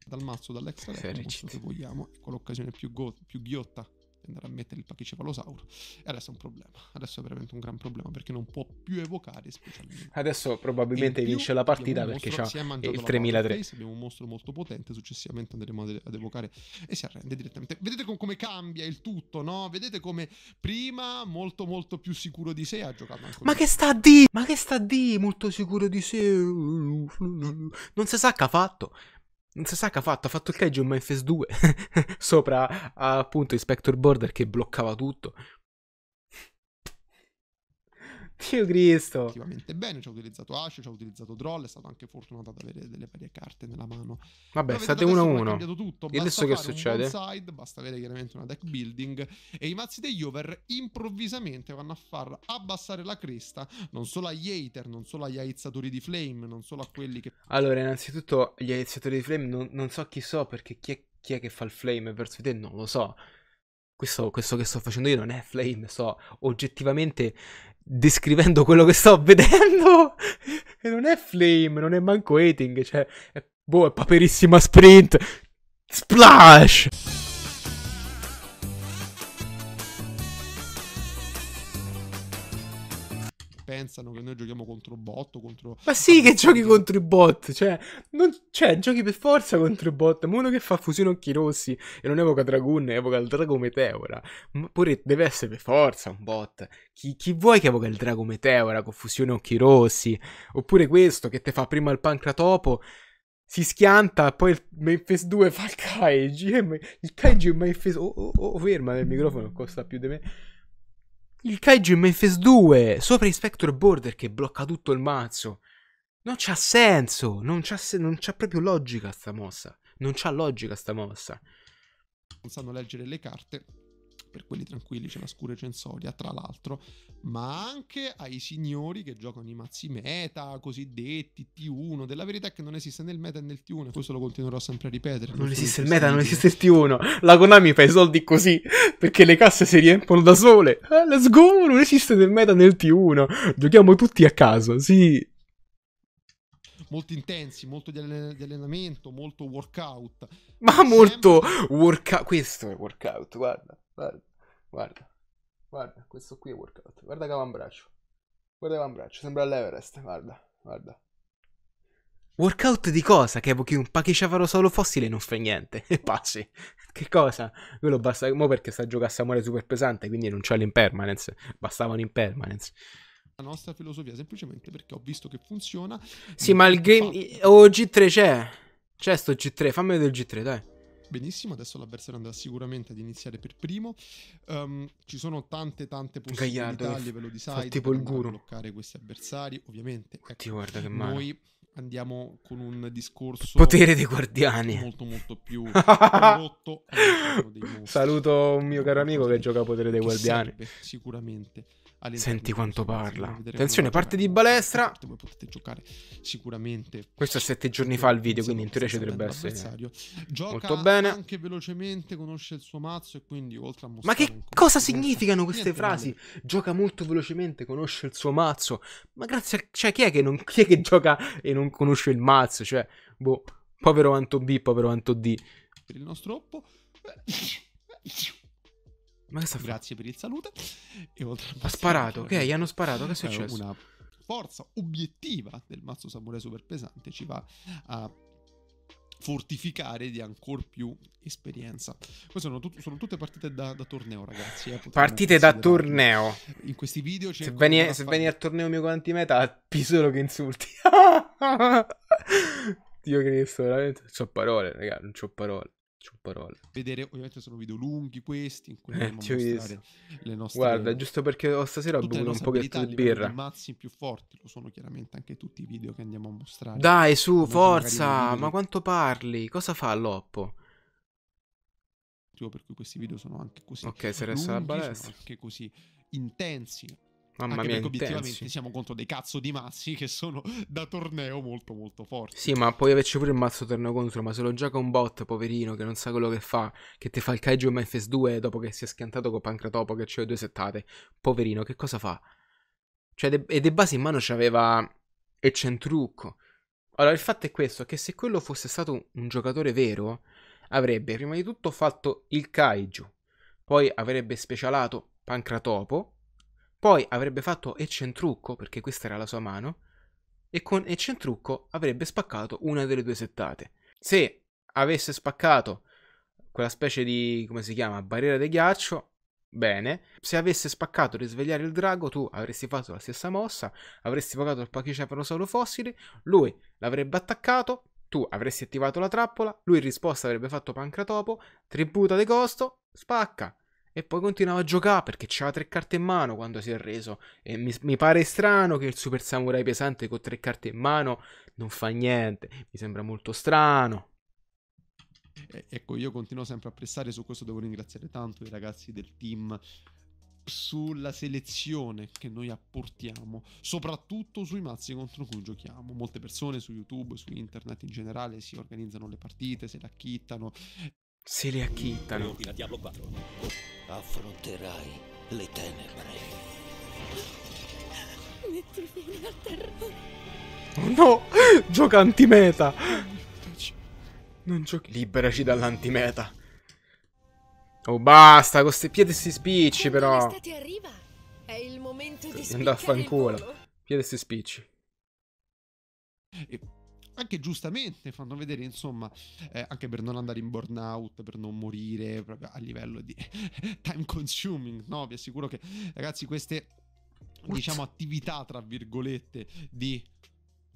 S2: dal mazzo dall'extra deck se vogliamo con ecco l'occasione più, go- più ghiotta di andare a mettere il pachicefalosauro. E adesso è un problema. Adesso è veramente un gran problema perché non può più evocare specialmente.
S1: Adesso probabilmente vince la partita perché c'ha il 3003.
S2: Abbiamo un mostro molto potente. Successivamente andremo ad, ad evocare e si arrende direttamente. Vedete com- come cambia il tutto, no? Vedete come prima molto, molto più
S1: sicuro di sé ha giocato. Ma che sta di? Ma che sta di? Molto sicuro di sé. Non si sa che ha fatto non si sa che ha fatto, ha fatto il teggio in Memphis 2 sopra appunto Inspector Border che bloccava tutto. Dio Cristo.
S2: Effettivamente bene, ci ha utilizzato Ash, ci ha utilizzato Droll, è stato anche fortunato ad avere delle varie carte nella mano. Vabbè, Però state 1 1. Tutto. Basta e adesso che succede? Side, basta avere chiaramente una deck building e i mazzi degli over improvvisamente vanno a far abbassare la cresta non solo agli hater, non solo agli aizzatori di flame, non solo a quelli
S1: che... Allora, innanzitutto gli aizzatori di flame non, non so chi so perché chi è, chi è che fa il flame verso te non lo so. Questo, questo, che sto facendo io non è flame, so oggettivamente descrivendo quello che sto vedendo. e non è flame, non è manco hating, cioè, è, boh, è paperissima sprint. Splash!
S2: pensano che noi giochiamo contro bot o contro... Ma
S1: sì che giochi contro i bot, cioè, non... cioè giochi per forza contro i bot, ma uno che fa fusione occhi rossi e non evoca Dragoon, evoca il Drago Meteora, ma pure deve essere per forza un bot. Chi, chi vuoi che evoca il Drago Meteora con fusione occhi rossi? Oppure questo che te fa prima il pancratopo si schianta, poi il Memphis 2 fa il Kaiji. Il Kaiji è un Memphis. Oh, oh, oh, ferma il microfono, costa più di me. Il Kaiju in Memphis 2 sopra i Border che blocca tutto il mazzo. Non c'ha senso, non c'ha, se- non c'ha proprio logica sta mossa. Non c'ha logica sta mossa. Non sanno leggere le carte per quelli tranquilli c'è la scura censoria, tra l'altro,
S2: ma anche ai signori che giocano i mazzi meta, cosiddetti T1. Della verità è che non esiste nel meta e nel T1, questo lo continuerò sempre a ripetere. Non esiste il meta, non esiste il
S1: T1. La Konami fa i soldi così perché le casse si riempiono da sole. Eh, let's go, non esiste nel meta e nel T1. Giochiamo tutti a caso, sì
S2: molto intensi, molto di, allenamento, molto workout.
S1: Ma molto workout. Questo è workout, guarda guarda, guarda, guarda, questo qui è workout, guarda che avambraccio, guarda che avambraccio, sembra l'Everest, guarda, guarda. Workout di cosa? Che un pacchicciavaro solo fossile non fa niente. E passi. Che cosa? Quello basta. Mo perché sta a giocare a Samuele super pesante, quindi non c'è l'impermanence. Bastava un'impermanence. La nostra filosofia, semplicemente perché ho visto che funziona. Sì, ma il game. Fa... Oh, G3 c'è. C'è sto G3. Fammi vedere il G3, dai benissimo. Adesso l'avversario
S2: andrà sicuramente ad iniziare per primo. Um, ci sono tante, tante possibilità Gagliardo, a livello di side per guru. bloccare questi avversari. Ovviamente, ecco, guarda che male. noi andiamo con un discorso potere dei guardiani molto molto più rotto.
S1: saluto un mio caro amico che gioca a potere dei che guardiani
S2: serve, sicuramente
S1: Senti quanto parla. Attenzione, parte di balestra. Voi potete giocare sicuramente. Questo è sette giorni fa il video, quindi in teoria ci dovrebbe essere. Gioca molto bene. Anche velocemente
S2: conosce il suo mazzo e quindi oltre a Ma che cosa significano queste frasi?
S1: Gioca molto velocemente, conosce il suo mazzo. Ma grazie a... cioè chi è che non chi è che gioca e non conosce il mazzo, cioè boh, povero Anto B, povero Anto D. Per il nostro oppo ma che Grazie per il saluto. E oltre ha sparato, ok, hanno sparato, che è eh, successo? Una
S2: forza obiettiva del mazzo samurai super pesante ci va a fortificare di ancora più esperienza. Queste sono, tut- sono tutte partite da, da torneo, ragazzi. Eh, partite da torneo.
S1: In questi video c'è. Se vieni, se far... vieni al torneo mio con antimeta, pisolo che insulti. Dio Cristo, veramente. Non ho parole, ragazzi, non ho parole su parole. Vedere, ovviamente sono video lunghi questi, in cui eh, mostrare le nostre... Guarda, giusto perché stasera ho bevuto un pochetto di birra. I
S2: mazzi più forti lo sono chiaramente anche tutti i video che andiamo a mostrare. Dai, su, Come forza! Ma
S1: quanto parli? Cosa fa Loppo? Per cui questi video sono anche così... Ok, se resta la balestra. Sono
S2: anche così intensi
S1: Mamma Anche mia, perché obiettivamente
S2: siamo contro dei cazzo di mazzi che sono da torneo molto molto forti.
S1: Sì, ma puoi averci pure il mazzo torneo contro, ma se lo gioca un bot, poverino, che non sa quello che fa, che ti fa il kaiju MFS2 dopo che si è schiantato con Pancratopo che c'è due settate, poverino, che cosa fa? Cioè, de- e De Base in mano c'aveva e c'è un trucco. Allora, il fatto è questo, che se quello fosse stato un giocatore vero, avrebbe prima di tutto fatto il kaiju, poi avrebbe specialato Pancratopo, poi avrebbe fatto Eccentrucco, perché questa era la sua mano, e con Eccentrucco avrebbe spaccato una delle due settate. Se avesse spaccato quella specie di, come si chiama, barriera di ghiaccio, bene. Se avesse spaccato risvegliare il drago, tu avresti fatto la stessa mossa, avresti pagato il pachicefalosauro fossile, lui l'avrebbe attaccato, tu avresti attivato la trappola, lui in risposta avrebbe fatto pancratopo, tributa di costo, spacca. E poi continuava a giocare perché c'aveva tre carte in mano quando si è reso. E mi, mi, pare strano che il Super Samurai pesante con tre carte in mano non fa niente. Mi sembra molto strano. E, ecco, io continuo sempre a pressare
S2: su questo. Devo ringraziare tanto i ragazzi del team sulla selezione che noi apportiamo, soprattutto sui mazzi contro cui giochiamo. Molte persone su YouTube, su internet in generale si organizzano le partite, se la chittano, se le acchittano. Affronterai le tenebre.
S1: Metti fine al terrore. Oh no! Gioca antimeta! Non giochi. Liberaci dall'antimeta. Oh basta, con ste piedi si spicci però. arriva. È il momento di spiccare a fanculo. Piedi si spicci. E
S2: anche giustamente fanno vedere, insomma, eh, anche per non andare in burnout, per non morire proprio a livello di time consuming, no? Vi assicuro che, ragazzi, queste diciamo attività tra virgolette di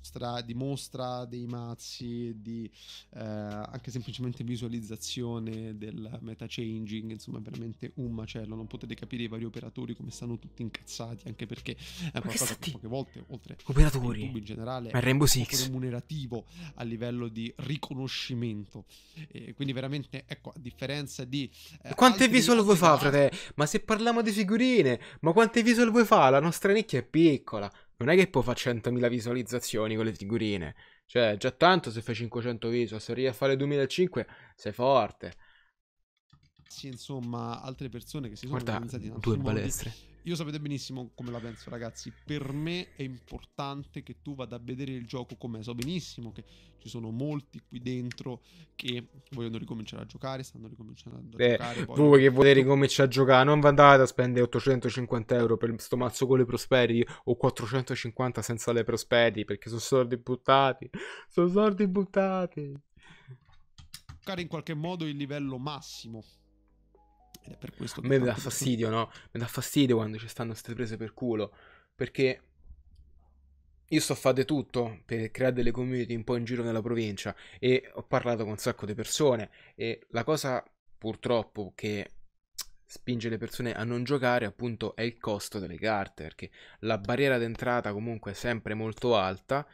S2: mostra, di mostra dei mazzi, di eh, anche semplicemente visualizzazione del meta changing, insomma veramente un um macello, non potete capire i vari operatori come stanno tutti incazzati, anche perché è qualcosa che poche volte, oltre operatori in generale, ma Rainbow Six. remunerativo a livello di riconoscimento. E quindi veramente, ecco, a differenza
S1: di... Eh, quante visual vuoi fare, frate? Ma se parliamo di figurine, ma quante visual vuoi fare? La nostra nicchia è piccola non è che poi fa 100.000 visualizzazioni con le figurine. Cioè, già tanto se fai 500 viso, se arrivi a fare 2005 sei forte.
S2: Sì, insomma, altre persone che si sono Guarda, organizzate in due palestre. Modi io sapete benissimo come la penso, ragazzi. Per me è importante che tu vada a vedere il gioco com'è. So benissimo che
S1: ci sono molti
S2: qui dentro che vogliono ricominciare a giocare, stanno ricominciando a Beh, giocare. Poi... che vuoi
S1: ricominciare a giocare, non andate a spendere 850 euro per sto mazzo con le prosperity o 450 senza le prosperity perché sono soldi buttati. Sono soldi buttati.
S2: Toccare in qualche modo il livello massimo
S1: ed è per questo che... A me dà fastidio, no? Mi dà fastidio quando ci stanno queste prese per culo, perché io sto a fare tutto per creare delle community un po' in giro nella provincia e ho parlato con un sacco di persone e la cosa purtroppo che spinge le persone a non giocare appunto è il costo delle carte perché la barriera d'entrata comunque è sempre molto alta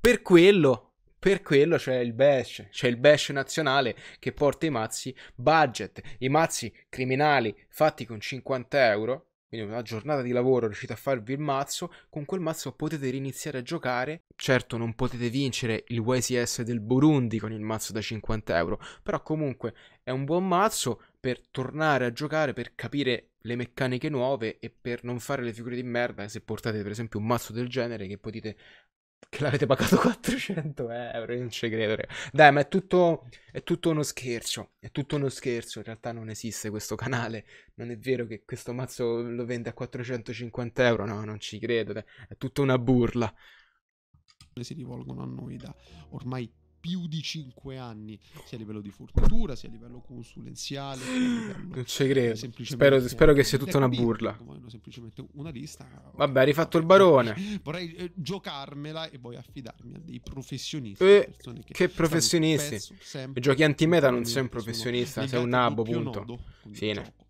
S1: per quello per quello c'è il bash, c'è il bash nazionale che porta i mazzi budget, i mazzi criminali fatti con 50 euro. Quindi una giornata di lavoro riuscite a farvi il mazzo, con quel mazzo potete riniziare a giocare. Certo non potete vincere il YCS del Burundi con il mazzo da 50 euro, però comunque è un buon mazzo per tornare a giocare, per capire le meccaniche nuove e per non fare le figure di merda se portate per esempio un mazzo del genere che potete che l'avete pagato 400 euro, non ci credo. Dai, ma è tutto, è tutto uno scherzo, è tutto uno scherzo, in realtà non esiste questo canale, non è vero che questo mazzo lo vende a 450 euro, no, non ci credo, è tutta una burla. Si rivolgono a noi da ormai
S2: più di 5 anni, sia a livello
S1: di fornitura, sia a livello
S2: consulenziale. non ci credo. Spero, spero, che sia tutta una burla. Semplicemente una
S1: lista. Vabbè, hai rifatto il barone.
S2: Vorrei eh, giocarmela e poi affidarmi a dei
S1: professionisti. Eh, che, che professionisti? Pezzo, sempre, Giochi antimeta, non sei un professionista, sei un nabo, punto. Fine.
S2: Gioco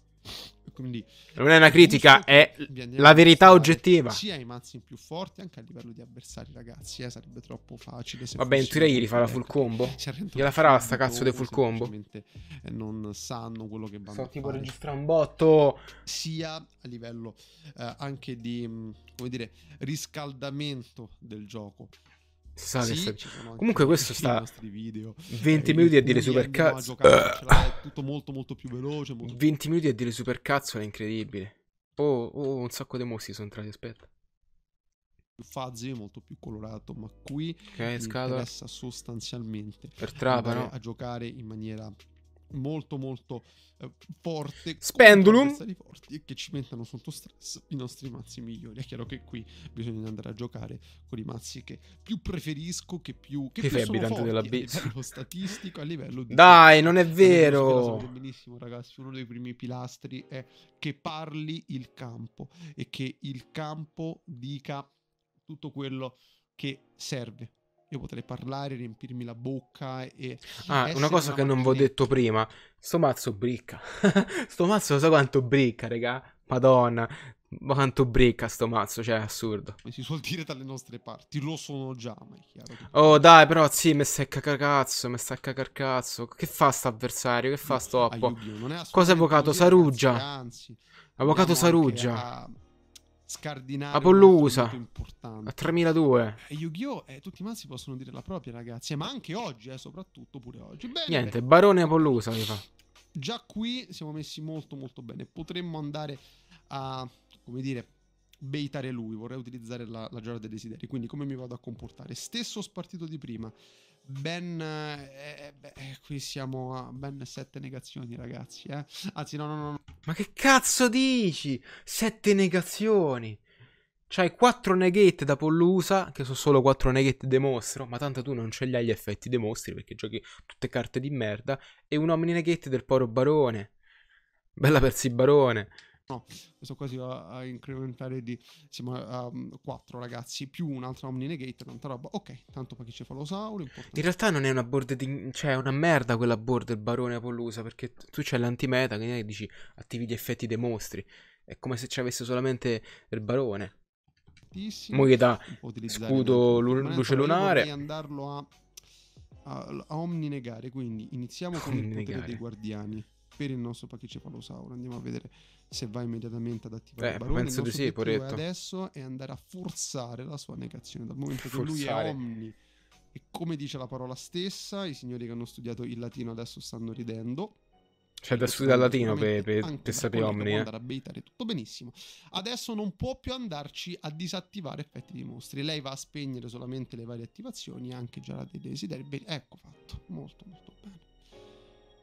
S2: quindi
S1: non è una critica, è la verità oggettiva. Sia
S2: i mazzi più forti anche a livello di avversari, ragazzi. Eh, sarebbe troppo facile. Se Vabbè, in teoria gli rifarà eh. full combo. Gliela farà sta cazzo di full combo. Eh, non sanno quello che vanno so, a fare. tipo registra un botto. Sia a livello eh, anche di mm, come dire, riscaldamento del gioco. Si sa sì, che sta... Comunque questo sta 20 minuti a dire super cazzo. Eh. Cioè,
S1: tutto molto molto più veloce. 20 minuti a dire super cazzo è incredibile. Oh, oh, un sacco di mossi sono entrati, aspetta. Più fazzi, molto più colorato, ma qui okay, mi scatola. interessa
S2: sostanzialmente per trapano a giocare in maniera molto molto eh, forte Spendulum forti e che ci mettano sotto stress i nostri mazzi migliori è chiaro che qui bisogna andare a giocare con i mazzi che più preferisco che più che, che più sono forti della a livello statistico a livello di dai non è vero benissimo ragazzi uno dei primi pilastri è che parli il campo e che il campo dica tutto quello che serve io potrei parlare, riempirmi la bocca e... Ah, una cosa una che non vi
S1: ho detto prima, sto mazzo bricca, sto mazzo lo so quanto bricca, raga, madonna, ma quanto bricca sto mazzo, cioè è assurdo. Come si suol dire dalle nostre parti, lo sono già, ma è chiaro. Che... Oh dai, però sì, mi secca cacacazzo, mi secca cacacazzo. Che fa sto avversario? Che fa sto oppo? Cosa ha evocato Saruggia? Anzi, avvocato Saruggia. Anche, a
S2: scardinare
S1: Apollo a 3002
S2: Yu-Gi-Oh! Eh, tutti i mazzi possono dire la propria ragazzi eh, ma anche oggi eh, soprattutto pure oggi bene, niente bene.
S1: Barone Apollusa mi fa
S2: già qui siamo messi molto molto bene potremmo andare a come dire beitare lui vorrei utilizzare la, la giornata dei desideri quindi come mi vado a comportare stesso spartito di prima ben eh, eh beh, eh, qui siamo a ben sette negazioni
S1: ragazzi eh? anzi no no no ma che cazzo dici sette negazioni c'hai quattro negate da Pollusa che sono solo quattro negate de mostro ma tanto tu non ce li hai gli effetti dei perché giochi tutte carte di merda e un omni negate del poro barone bella persi barone
S2: no, certo. sto quasi a, a incrementare di siamo a, um, 4 ragazzi più un'altra Omni Negate, tanta roba. Ok, tanto pachycephalosauro.
S1: Importante. In realtà non è una board di... cioè è una merda quella board del barone Apollusa perché tu c'è l'antimeta che dici attivi gli effetti dei mostri. È come se ci avesse solamente il barone.
S2: Mo che da scudo luce lunare. E andarlo a, a, a omninegare, quindi iniziamo con omninegare. il potere dei guardiani per il nostro pachycephalosauro. Andiamo a vedere se va immediatamente ad attivare eh, il barone. Penso di sì, Poretto. Adesso è andare a forzare la sua negazione, dal momento forzare. che lui è omni. E come dice la parola stessa, i signori che hanno studiato il latino adesso stanno ridendo. cioè da studiare latino per, per, per sapere omni. Eh. andare a beitare tutto benissimo. Adesso non può più andarci a disattivare effetti di mostri. Lei va a spegnere solamente le varie attivazioni, anche già la dei desideri. Be- ecco fatto, molto molto bene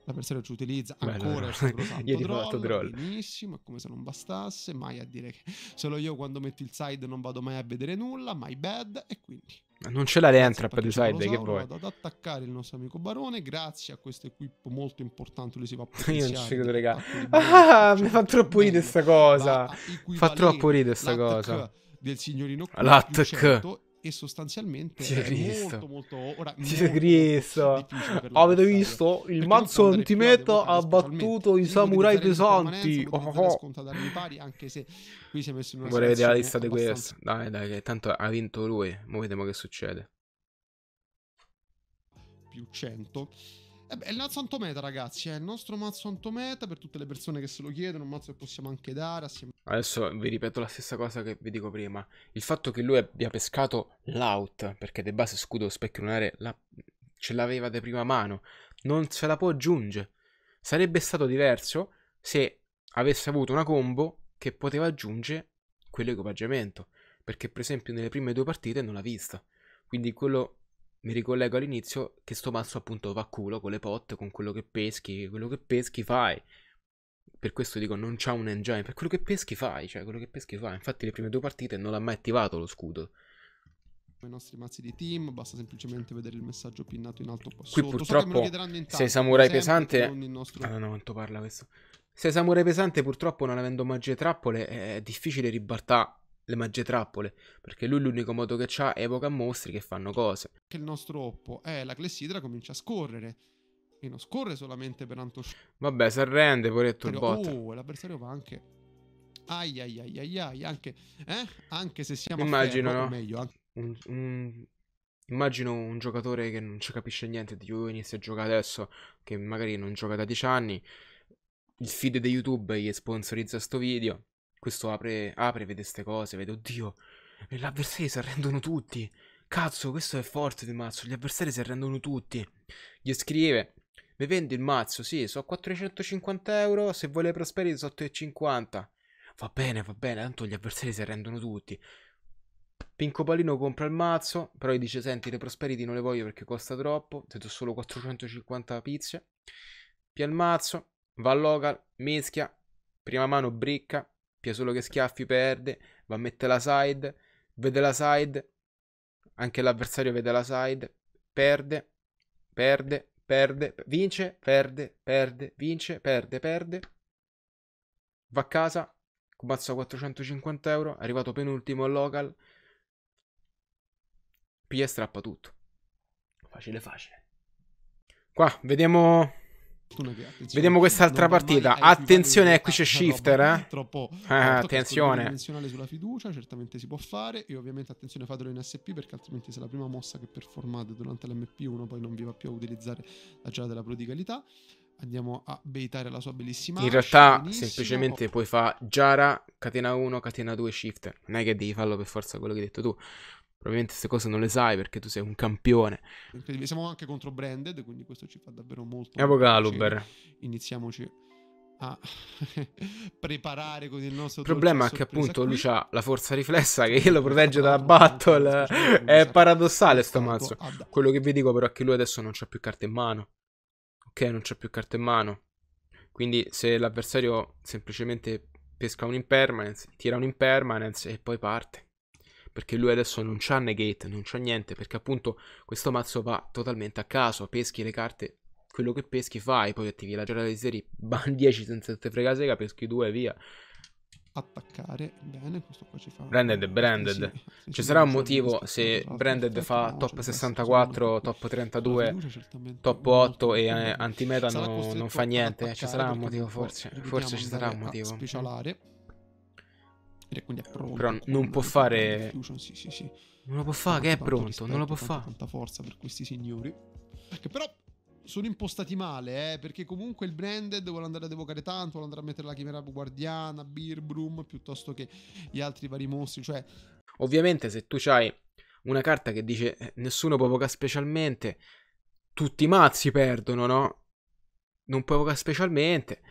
S2: l'avversario ci utilizza
S1: ancora il sacro santo droll, droll.
S2: benissimo, è come se non bastasse, mai a dire che solo io quando metto il side non vado mai a vedere nulla, my bad, e
S1: quindi... Non ce l'ha dentro per il side, che vuoi? Vado ad
S2: attaccare il nostro amico Barone, grazie a questo equip molto importante lui si va a potenziare. io non ci credo, raga.
S1: Ah, mi cioè, fa troppo ridere sta cosa. Fa troppo ridere sta cosa del signorino Lattac e sostanzialmente Gesù è Cristo. molto molto ora Gesù Cristo avete visto il mazzo antimeto ha battuto i samurai pesanti oh, oh.
S2: anche se qui si è messo in una vorrei vedere la lista di questo
S1: dai dai che tanto ha vinto lui mo vediamo che succede più 100
S2: eh beh, il mazzo Antometa, ragazzi. È eh, il nostro mazzo Antometa per tutte le persone che se lo chiedono. Un mazzo che possiamo anche dare. Assieme...
S1: Adesso vi ripeto la stessa cosa che vi dico prima. Il fatto che lui abbia pescato l'out, perché de base scudo specchio lunare la... ce l'aveva di prima mano, non se la può aggiungere. Sarebbe stato diverso se avesse avuto una combo che poteva aggiungere quell'equipaggiamento. Perché, per esempio, nelle prime due partite non l'ha vista. Quindi quello mi ricollego all'inizio che sto mazzo appunto va a culo con le pot, con quello che peschi, quello che peschi fai. Per questo dico non c'ha un engine, per quello che peschi fai, cioè quello che peschi fai. Infatti le prime due partite non l'ha mai attivato lo scudo.
S2: I nostri mazzi di team, basta semplicemente
S1: vedere il messaggio pinnato in alto qua Qui sotto. purtroppo so sei samurai pesante... Nostro... Ah no, quanto parla questo. Sei samurai pesante purtroppo non avendo magie trappole è difficile ribaltare le magie trappole, perché lui l'unico modo che ha evoca mostri che fanno cose.
S2: Che il nostro oppo, è la clessidra comincia a scorrere. E non scorre solamente per Antosciano.
S1: Vabbè, si arrende, poretto il bot.
S2: Oh, l'avversario va anche... Ai ai ai ai ai, anche, eh? anche se siamo Immagino, fermo, no? meglio,
S1: anche... un, un... Immagino un giocatore che non ci capisce niente di cui inizia a giocare adesso, che magari non gioca da 10 anni, il feed di YouTube gli sponsorizza sto video, questo apre, apre, vede queste cose, vede, oddio, gli avversari si arrendono tutti. Cazzo, questo è forte del mazzo, gli avversari si arrendono tutti. Gli scrive, mi vendi il mazzo? Sì, so 450 euro, se vuole prosperity i 50. Va bene, va bene, tanto gli avversari si arrendono tutti. Pinco Palino compra il mazzo, però gli dice, senti, le prosperity non le voglio perché costa troppo, te do solo 450 pizze. Pia il mazzo, va al local, mischia, prima mano bricca, Pia solo che schiaffi, perde, va a mettere la side, vede la side, anche l'avversario vede la side, perde, perde, perde, vince, perde, perde, vince, perde, perde. Va a casa, Kubazza 450 euro, arrivato penultimo al local, piglia e strappa tutto. Facile facile. Qua, vediamo Vediamo quest'altra partita. Attenzione, eh, qui c'è Shifter. Eh? Troppo, ah, attenzione.
S2: Dimensionale sulla fiducia, certamente si può fare. E ovviamente attenzione, fatelo in SP perché altrimenti se la prima mossa che performate durante l'MP1 poi non vi va più a utilizzare la giada della prodigalità. Andiamo a beitare la sua bellissima. In realtà, benissimo. semplicemente
S1: puoi fare Giara, catena 1, catena 2, Shifter. Non è che devi farlo per forza quello che hai detto tu. Probabilmente queste cose non le sai perché tu sei un campione.
S2: siamo anche contro branded, quindi questo ci fa davvero molto. Avocaluber.
S1: Iniziamoci
S2: a preparare con il nostro. Il problema è che appunto lui ha
S1: la forza riflessa che lo protegge esatto, dalla esatto, esatto, battle. È paradossale sto mazzo. Quello che vi dico però è che lui adesso non c'ha più carte in mano. Ok, non c'ha più carte in mano. Quindi se l'avversario semplicemente pesca un impermanence, tira un impermanence e poi parte perché lui adesso non c'ha negate, non c'ha niente, perché appunto questo mazzo va totalmente a caso, peschi le carte, quello che peschi fai, poi attivi la giornata di serie, ban 10 senza te frega sega, peschi 2 via.
S2: Attaccare, bene, questo qua
S1: ci fa... Branded, branded. Sì, sì, Ci sarà un motivo se Branded fa top 64, top 32, top 8 e anti-meta non, non fa niente, ci sarà un motivo forse, forse ci sarà un motivo.
S2: Specialare
S1: e quindi è pronto. Però non può fare... Fusion, sì, sì, sì. Non lo può fare, che è pronto, non lo può fare.
S2: Tanta forza per questi signori. Perché però sono impostati male, eh, perché comunque il branded vuole andare ad evocare tanto, vuole andare a mettere la chimera guardiana, Beer Broom, piuttosto che gli altri vari mostri,
S1: cioè... Ovviamente se tu hai una carta che dice eh, nessuno può evocare specialmente, tutti i mazzi perdono, no? Non puoi evocare specialmente,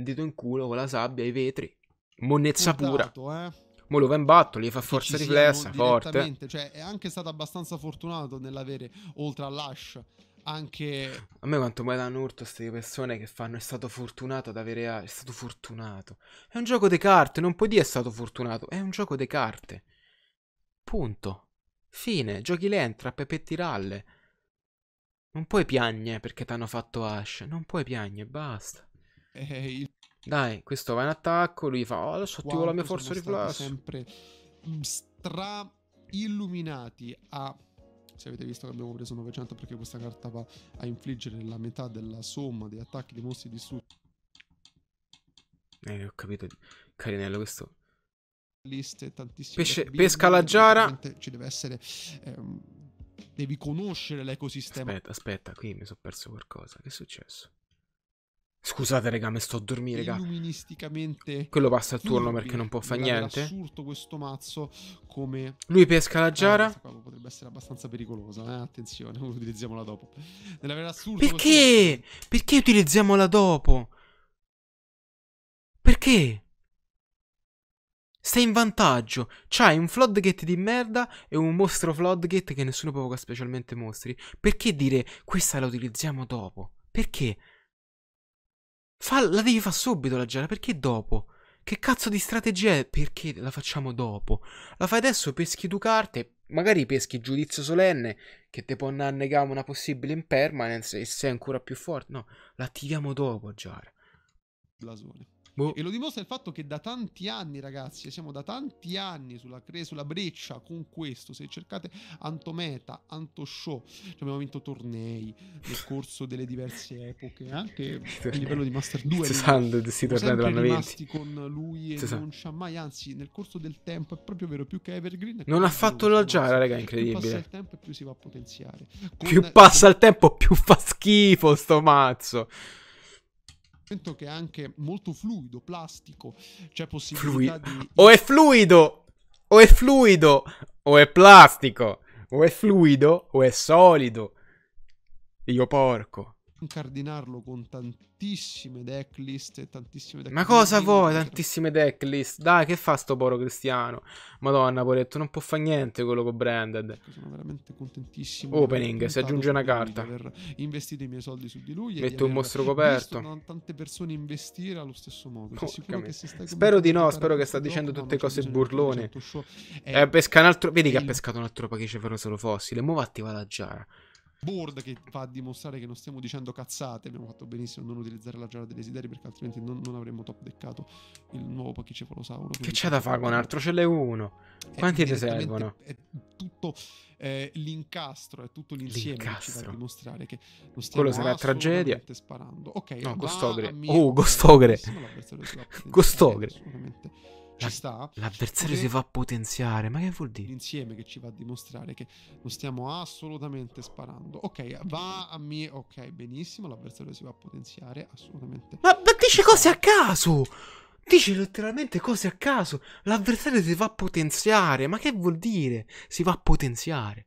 S1: dito in culo con la sabbia, i vetri. Monnezza pura. Esatto, eh. Mo lo va in batto, gli fa forza riflessa, forte.
S2: Cioè, è anche stato abbastanza fortunato nell'avere, oltre
S1: all'Ash, anche... A me quanto mai danno urto queste persone che fanno è stato fortunato ad avere è stato fortunato. È un gioco di carte, non puoi dire è stato fortunato, è un gioco di carte. Punto. Fine, giochi l'entra, pepetti ralle. Non puoi piagne perché t'hanno fatto Ash, non puoi piagne, basta. Eh, il dai, questo va in attacco, lui fa, oh, adesso attivo la mia forza di flash.
S2: sempre stra illuminati a se avete visto che abbiamo preso 900 perché questa carta va a infliggere la metà della somma degli attacchi dei mostri distrutti.
S1: Eh, ho capito, carinello, questo... Liste tantissime... Pesce, pesca la giara! Ci deve essere... Ehm, devi conoscere l'ecosistema. Aspetta, aspetta, qui mi sono perso qualcosa. Che è successo? Scusate, raga, mi sto a dormire, raga. Illuministicamente. Quello passa al turno perché non può fare niente. È
S2: assurdo questo mazzo. Come. Lui pesca la eh, giara. Eh, potrebbe essere abbastanza pericolosa. Eh? Attenzione,
S1: utilizziamola dopo.
S2: Nella vera assurdo. Perché?
S1: Questo... Perché utilizziamola dopo? Perché? Stai in vantaggio. C'hai un floodgate di merda e un mostro floodgate che nessuno provoca specialmente mostri. Perché dire questa la utilizziamo dopo? Perché? Fa, la devi fare subito la gara, perché dopo? Che cazzo di strategia è? Perché la facciamo dopo? La fai adesso, peschi due carte, magari peschi giudizio solenne, che te può annegare una possibile impermanence e sei ancora più forte. No, l'attiviamo dopo, Jar. Blasone.
S2: Boh. E lo dimostra il fatto che da tanti anni, ragazzi, siamo da tanti anni sulla, cre- sulla breccia con questo. Se cercate Antometa, Antoshow, cioè abbiamo vinto tornei nel corso delle diverse epoche, anche a livello di Master 2. Cessando, si tornare l'anno 20. con lui e non c'ha mai, anzi, nel corso del tempo è proprio vero, più che Evergreen. Non ha fatto la loggiare, raga, incredibile. Più passa il tempo più si va a potenziare. più passa il
S1: tempo, più fa schifo sto mazzo
S2: che è anche molto fluido, plastico. C'è possibilità Flui- di...
S1: O è fluido, o è fluido, o è plastico, o è fluido, o è solido. Io porco
S2: incardinarlo con tantissime decklist e tantissime decklist. Ma cosa vuoi
S1: tantissime decklist? Dai, che fa sto poro cristiano? Madonna, poretto, non può fare niente quello con Branded. Ecco, sono veramente contentissimo. Opening, si aggiunge una carta. Aver
S2: investito i miei soldi su di lui. Metto un mostro coperto. Visto tante persone investire allo stesso modo. spero di no, spero che sta dicendo no, tutte cose burlone.
S1: È... Eh, pesca un altro... Vedi che il... ha pescato un altro pacchetto ferro solo fossile. Mo' attiva la giara
S2: board che fa a dimostrare che non stiamo dicendo cazzate. Abbiamo fatto benissimo non utilizzare la giara dei desideri perché altrimenti non, non avremmo top deccato il nuovo Pachicefalosauro. Che c'è da fare con altro? Ce l'è uno. Quanti te servono? È tutto eh, l'incastro, è tutto l'insieme l'incastro. che ci va dimostrare che non stiamo Quello sarà tragedia. sparando. Ok, no, Gostogre. Oh, Gostogre. Gostogre
S1: ci sta. L'avversario si fa
S2: potenziare, ma che vuol dire? L'insieme che ci va a dimostrare che non stiamo assolutamente sparando. Ok, va a me, ok, benissimo, l'avversario si va a potenziare, assolutamente.
S1: Ma, ma dice cose a caso! Dice letteralmente cose a caso. L'avversario si va a potenziare, ma che vuol dire? Si va a potenziare.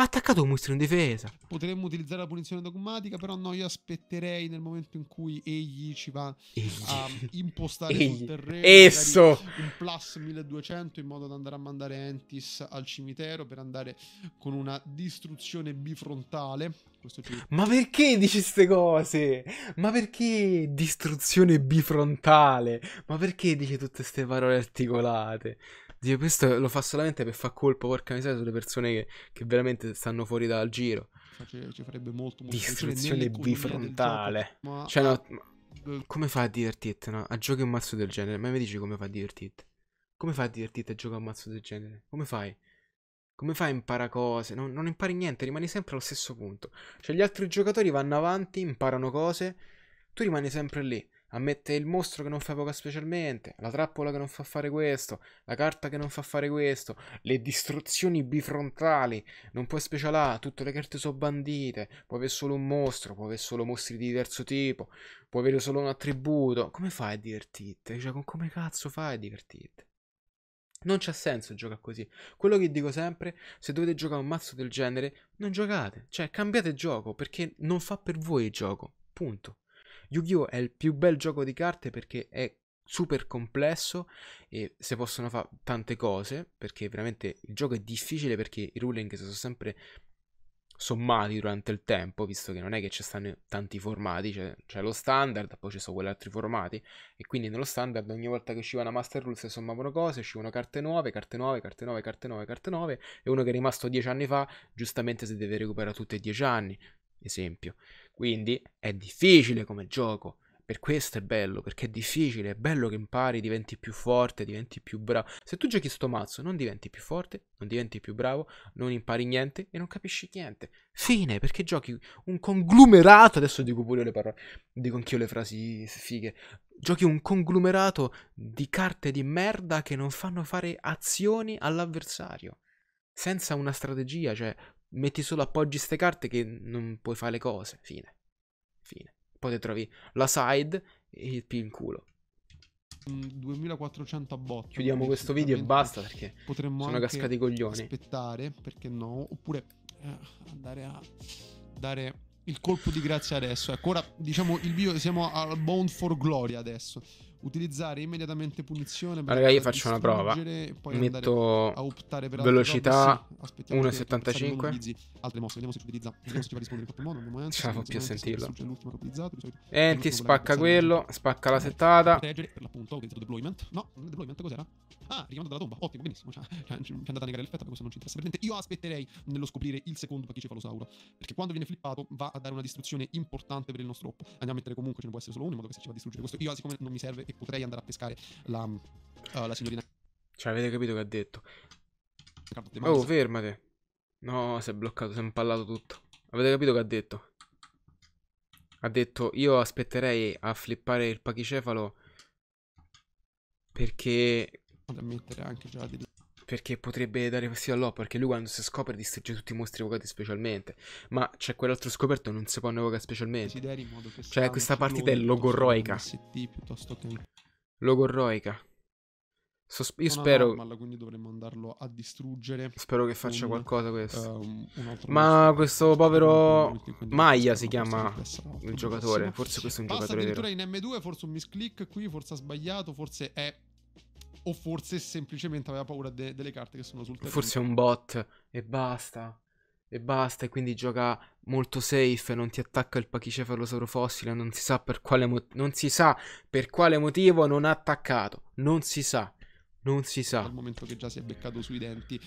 S1: Ha attaccato un mostro in difesa.
S2: Potremmo utilizzare la punizione dogmatica, però no, io aspetterei nel momento in cui egli ci va
S1: egli. a impostare egli. sul terreno Esso.
S2: un plus 1200 in modo da andare a mandare Entis al cimitero per andare con una distruzione bifrontale.
S1: Ma perché dici queste cose? Ma perché distruzione bifrontale? Ma perché dici tutte queste parole articolate? Dio, questo lo fa solamente per far colpo, porca miseria, sulle persone che, che veramente stanno fuori dal giro. Cioè, ci farebbe molto, molto Distruzione bifrontale. Gioco, Cioè, no, ma... come fa a divertirti, no? A giocare un mazzo del genere? Ma mi dici come fa a divertirti? Come fa a divertirti a giocare un mazzo del genere? Come fai? Come fai a imparare cose? Non, non, impari niente, rimani sempre allo stesso punto. Cioè, gli altri giocatori vanno avanti, imparano cose, tu rimani sempre lì ammette il mostro che non fa favoca specialmente, la trappola che non fa fare questo, la carta che non fa fare questo, le distruzioni bifrontali, non puoi specialare, tutte le carte sono bandite, puoi avere solo un mostro, puoi avere solo mostri di diverso tipo, puoi avere solo un attributo. Come fai a divertirti? Cioè, con come cazzo fai a divertirti? Non c'ha senso giocare così. Quello che dico sempre, se dovete giocare un mazzo del genere, non giocate. Cioè, cambiate gioco, perché non fa per voi il gioco. Punto. Yu-Gi-Oh! è il più bel gioco di carte perché è super complesso e si possono fare tante cose perché veramente il gioco è difficile perché i ruling sono sempre sommati durante il tempo visto che non è che ci stanno tanti formati c'è, cioè, c'è lo standard poi ci sono quegli altri formati e quindi nello standard ogni volta che usciva una master rule si sommavano cose uscivano carte nuove carte nuove carte nuove carte nuove carte nuove e uno che è rimasto dieci anni fa giustamente si deve recuperare tutti e dieci anni esempio quindi è difficile come gioco. Per questo è bello, perché è difficile, è bello che impari, diventi più forte, diventi più bravo. Se tu giochi sto mazzo, non diventi più forte, non diventi più bravo, non impari niente e non capisci niente. Fine, perché giochi un conglomerato, adesso dico pure le parole, dico anch'io le frasi fighe. Giochi un conglomerato di carte di merda che non fanno fare azioni all'avversario senza una strategia, cioè metti solo appoggi ste carte che non puoi fare le cose. Fine. Fine. Poi ti trovi la side e il P in culo.
S2: 2400 mm, a Chiudiamo questo video e basta perché potremmo sono cascati i coglioni. Aspettare, perché no? Oppure eh, andare a dare il colpo di grazia adesso. Ecco, ora diciamo il video siamo al Bound for Glory adesso utilizzare immediatamente punizione per Raga, io faccio una prova. Metto a optare per velocità 1.75. Altre mosse, vediamo se ci utilizza. Vediamo se ci fa rispondere in qualche modo. Momento, Ce la fa più a sentirlo. Enti, eh, spacca quello, spacca la eh, settata. per l'appunto, ho utilizzato deployment. No, deployment cos'era? Ah, richiamato dalla tomba. Ottimo, benissimo. Cioè, cioè, ci è andata a negare l'effetto, questo non ci interessa per niente. Io aspetterei nello scoprire il secondo pachicefalosauro, perché quando viene flippato va a dare una distruzione importante per il nostro op. Andiamo a mettere comunque, ce ne può essere solo uno, in modo che se ci va a distruggere questo. Io siccome non mi serve e potrei andare a pescare la, uh,
S1: la signorina. Cioè, avete capito che ha detto? Oh, fermate. No, si è bloccato, si è impallato tutto. Avete capito che ha detto? Ha detto, io aspetterei a flippare il pachicefalo perché... Ad mettere anche già... Di perché potrebbe dare fastidio all'OP, perché lui quando si scopre distrugge tutti i mostri evocati specialmente, ma c'è quell'altro scoperto non si può evocare specialmente. Cioè questa partita è logorroica. ST piuttosto che... Logorroica. Sosp- io spero.
S2: Normal, quindi dovremmo andarlo a distruggere. Spero che faccia un, qualcosa questo. Uh, Ma
S1: questo povero. Maia si chiama il giocatore. Forse questo è un Passa giocatore. addirittura
S2: vero. in M2, forse un misclick qui, forse ha sbagliato, forse è o forse semplicemente aveva paura de- delle carte che sono sul terreno. Forse è un
S1: bot e basta. E basta, e quindi gioca molto safe, non ti attacca il pachicefalosauro fossile, non si sa per quale, mo- non si sa per quale motivo non ha attaccato, non si sa. Non si sa. Al momento che già si è beccato sui denti,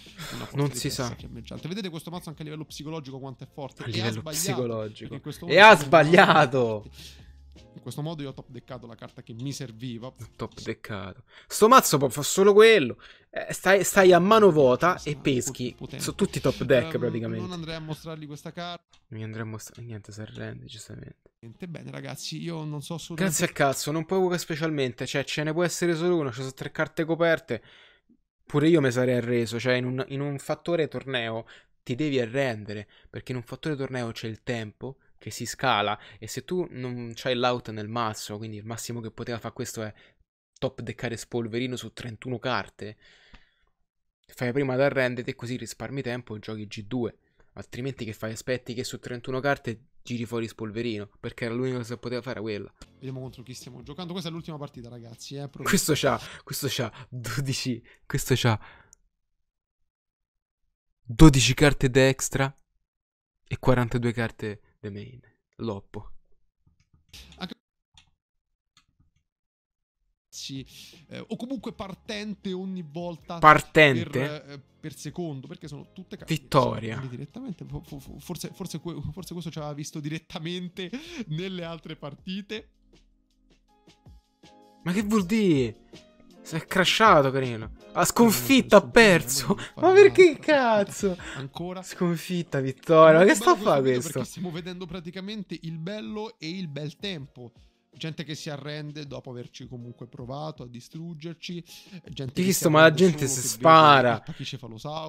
S1: non si sa.
S2: Vedete questo mazzo anche a livello psicologico quanto è forte. A livello psicologico. E ha sbagliato.
S1: In questo modo io ho top deccato la carta che mi serviva. Top deccato. Sto mazzo può fare solo quello. Eh, stai, stai, a mano vuota e peschi. Sono tutti top deck ehm, praticamente. Non
S2: andrei a mostrargli questa carta.
S1: Mi andrei a mostrare. Niente, si arrende, giustamente. Niente,
S2: bene, ragazzi, io non so solo. Grazie al
S1: cazzo, non puoi evocare specialmente. Cioè, ce ne può essere solo uno. Ci sono tre carte coperte. Pure io mi sarei arreso. Cioè, in un, in un fattore torneo ti devi arrendere. Perché in un fattore torneo c'è il tempo che si scala e se tu non c'hai l'out nel mazzo, quindi il massimo che poteva fare questo è top deccare spolverino su 31 carte, fai prima ad arrenderti e così risparmi tempo e giochi G2. Altrimenti che fai? Aspetti che su 31 carte giri fuori spolverino, perché era l'unica cosa che poteva fare quella.
S2: Vediamo contro chi stiamo giocando. Questa è l'ultima partita, ragazzi. Eh? Questo
S1: c'ha, questo c'ha 12, questo c'ha 12 carte d'extra e 42 carte The Main, Loppo. Anche eh, o
S2: comunque partente ogni volta partente per, eh, per secondo perché sono tutte carte vittoria direttamente forse, forse, forse questo ci aveva visto direttamente nelle altre partite
S1: ma che vuol dire si è crashato, carino. Ha sconfitta, ha perso. Ma perché cazzo? Ancora? Sconfitta, vittoria. Ma che sta a fare questo? Perché stiamo
S2: vedendo praticamente il bello e il bel tempo gente che si arrende dopo averci comunque provato a distruggerci. Gente visto, ma la gente si spara.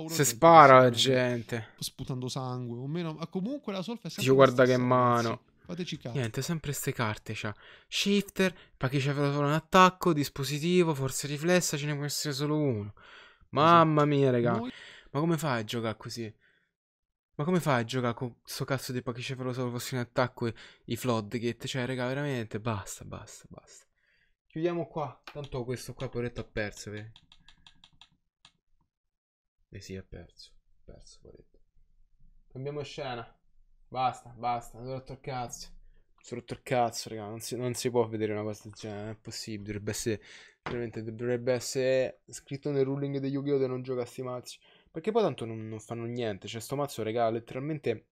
S2: Si spara la gente.
S1: Sputando sangue
S2: o meno. Ma comunque la solfa è sempre. Dio, guarda che mano.
S1: Fateci caso. Niente, sempre queste carte c'ha. Shifter, perché c'aveva solo un attacco, dispositivo, forza riflessa, ce ne può essere solo uno. Mamma mia, raga. Noi... Ma come fai a giocare così? Ma come fai a giocare con sto cazzo di pachicefalo solo fossi in attacco e i floodgate? Cioè, raga, veramente, basta, basta, basta. Chiudiamo qua. Tanto questo qua, poveretto, ha perso, vedi? Eh. eh sì, ha perso. Ha perso, poveretto. Cambiamo scena. Basta, basta, sono rotto il cazzo. Sono rotto il cazzo, raga. Non si, non si può vedere una cosa del genere. Non è possibile. Dovrebbe essere. Veramente dovrebbe essere scritto nel ruling di Yu-Gi-Oh! che non gioca a sti mazzi. Perché poi tanto non, non, fanno niente. Cioè, sto mazzo, raga, letteralmente.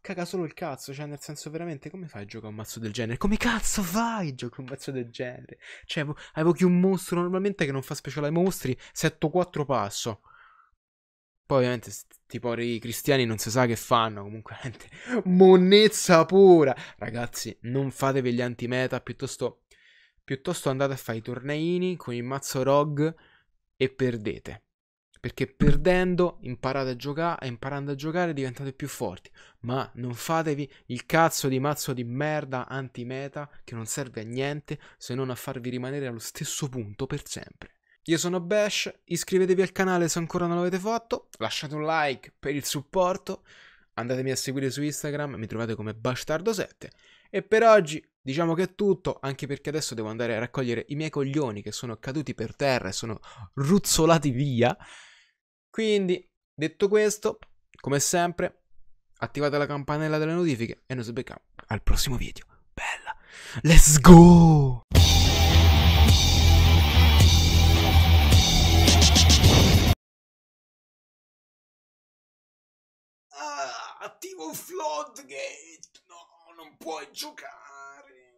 S1: Caga solo il cazzo. Cioè, nel senso, veramente, come fai a giocare un mazzo del genere? Come cazzo fai a giocare un mazzo del genere? Cioè, evochi un mostro normalmente che non fa speciale ai mostri. 7-4 passo. Poi ovviamente tipo i cristiani non si sa che fanno, comunque gente, monnezza pura. Ragazzi, non fatevi gli antimeta piuttosto, piuttosto andate a fare i torneini con il mazzo ROG e perdete. Perché perdendo imparate a giocare e imparando a giocare diventate più forti. Ma non fatevi il cazzo di mazzo di merda antimeta che non serve a niente se non a farvi rimanere allo stesso punto per sempre. Io sono Bash, iscrivetevi al canale se ancora non l'avete fatto, lasciate un like per il supporto, andatemi a seguire su Instagram, mi trovate come Bastardo7 e per oggi diciamo che è tutto, anche perché adesso devo andare a raccogliere i miei coglioni che sono caduti per terra e sono ruzzolati via. Quindi, detto questo, come sempre, attivate la campanella delle notifiche e noi ci becchiamo al prossimo video. Bella. Let's go! cattivo Floodgate! No, non puoi giocare!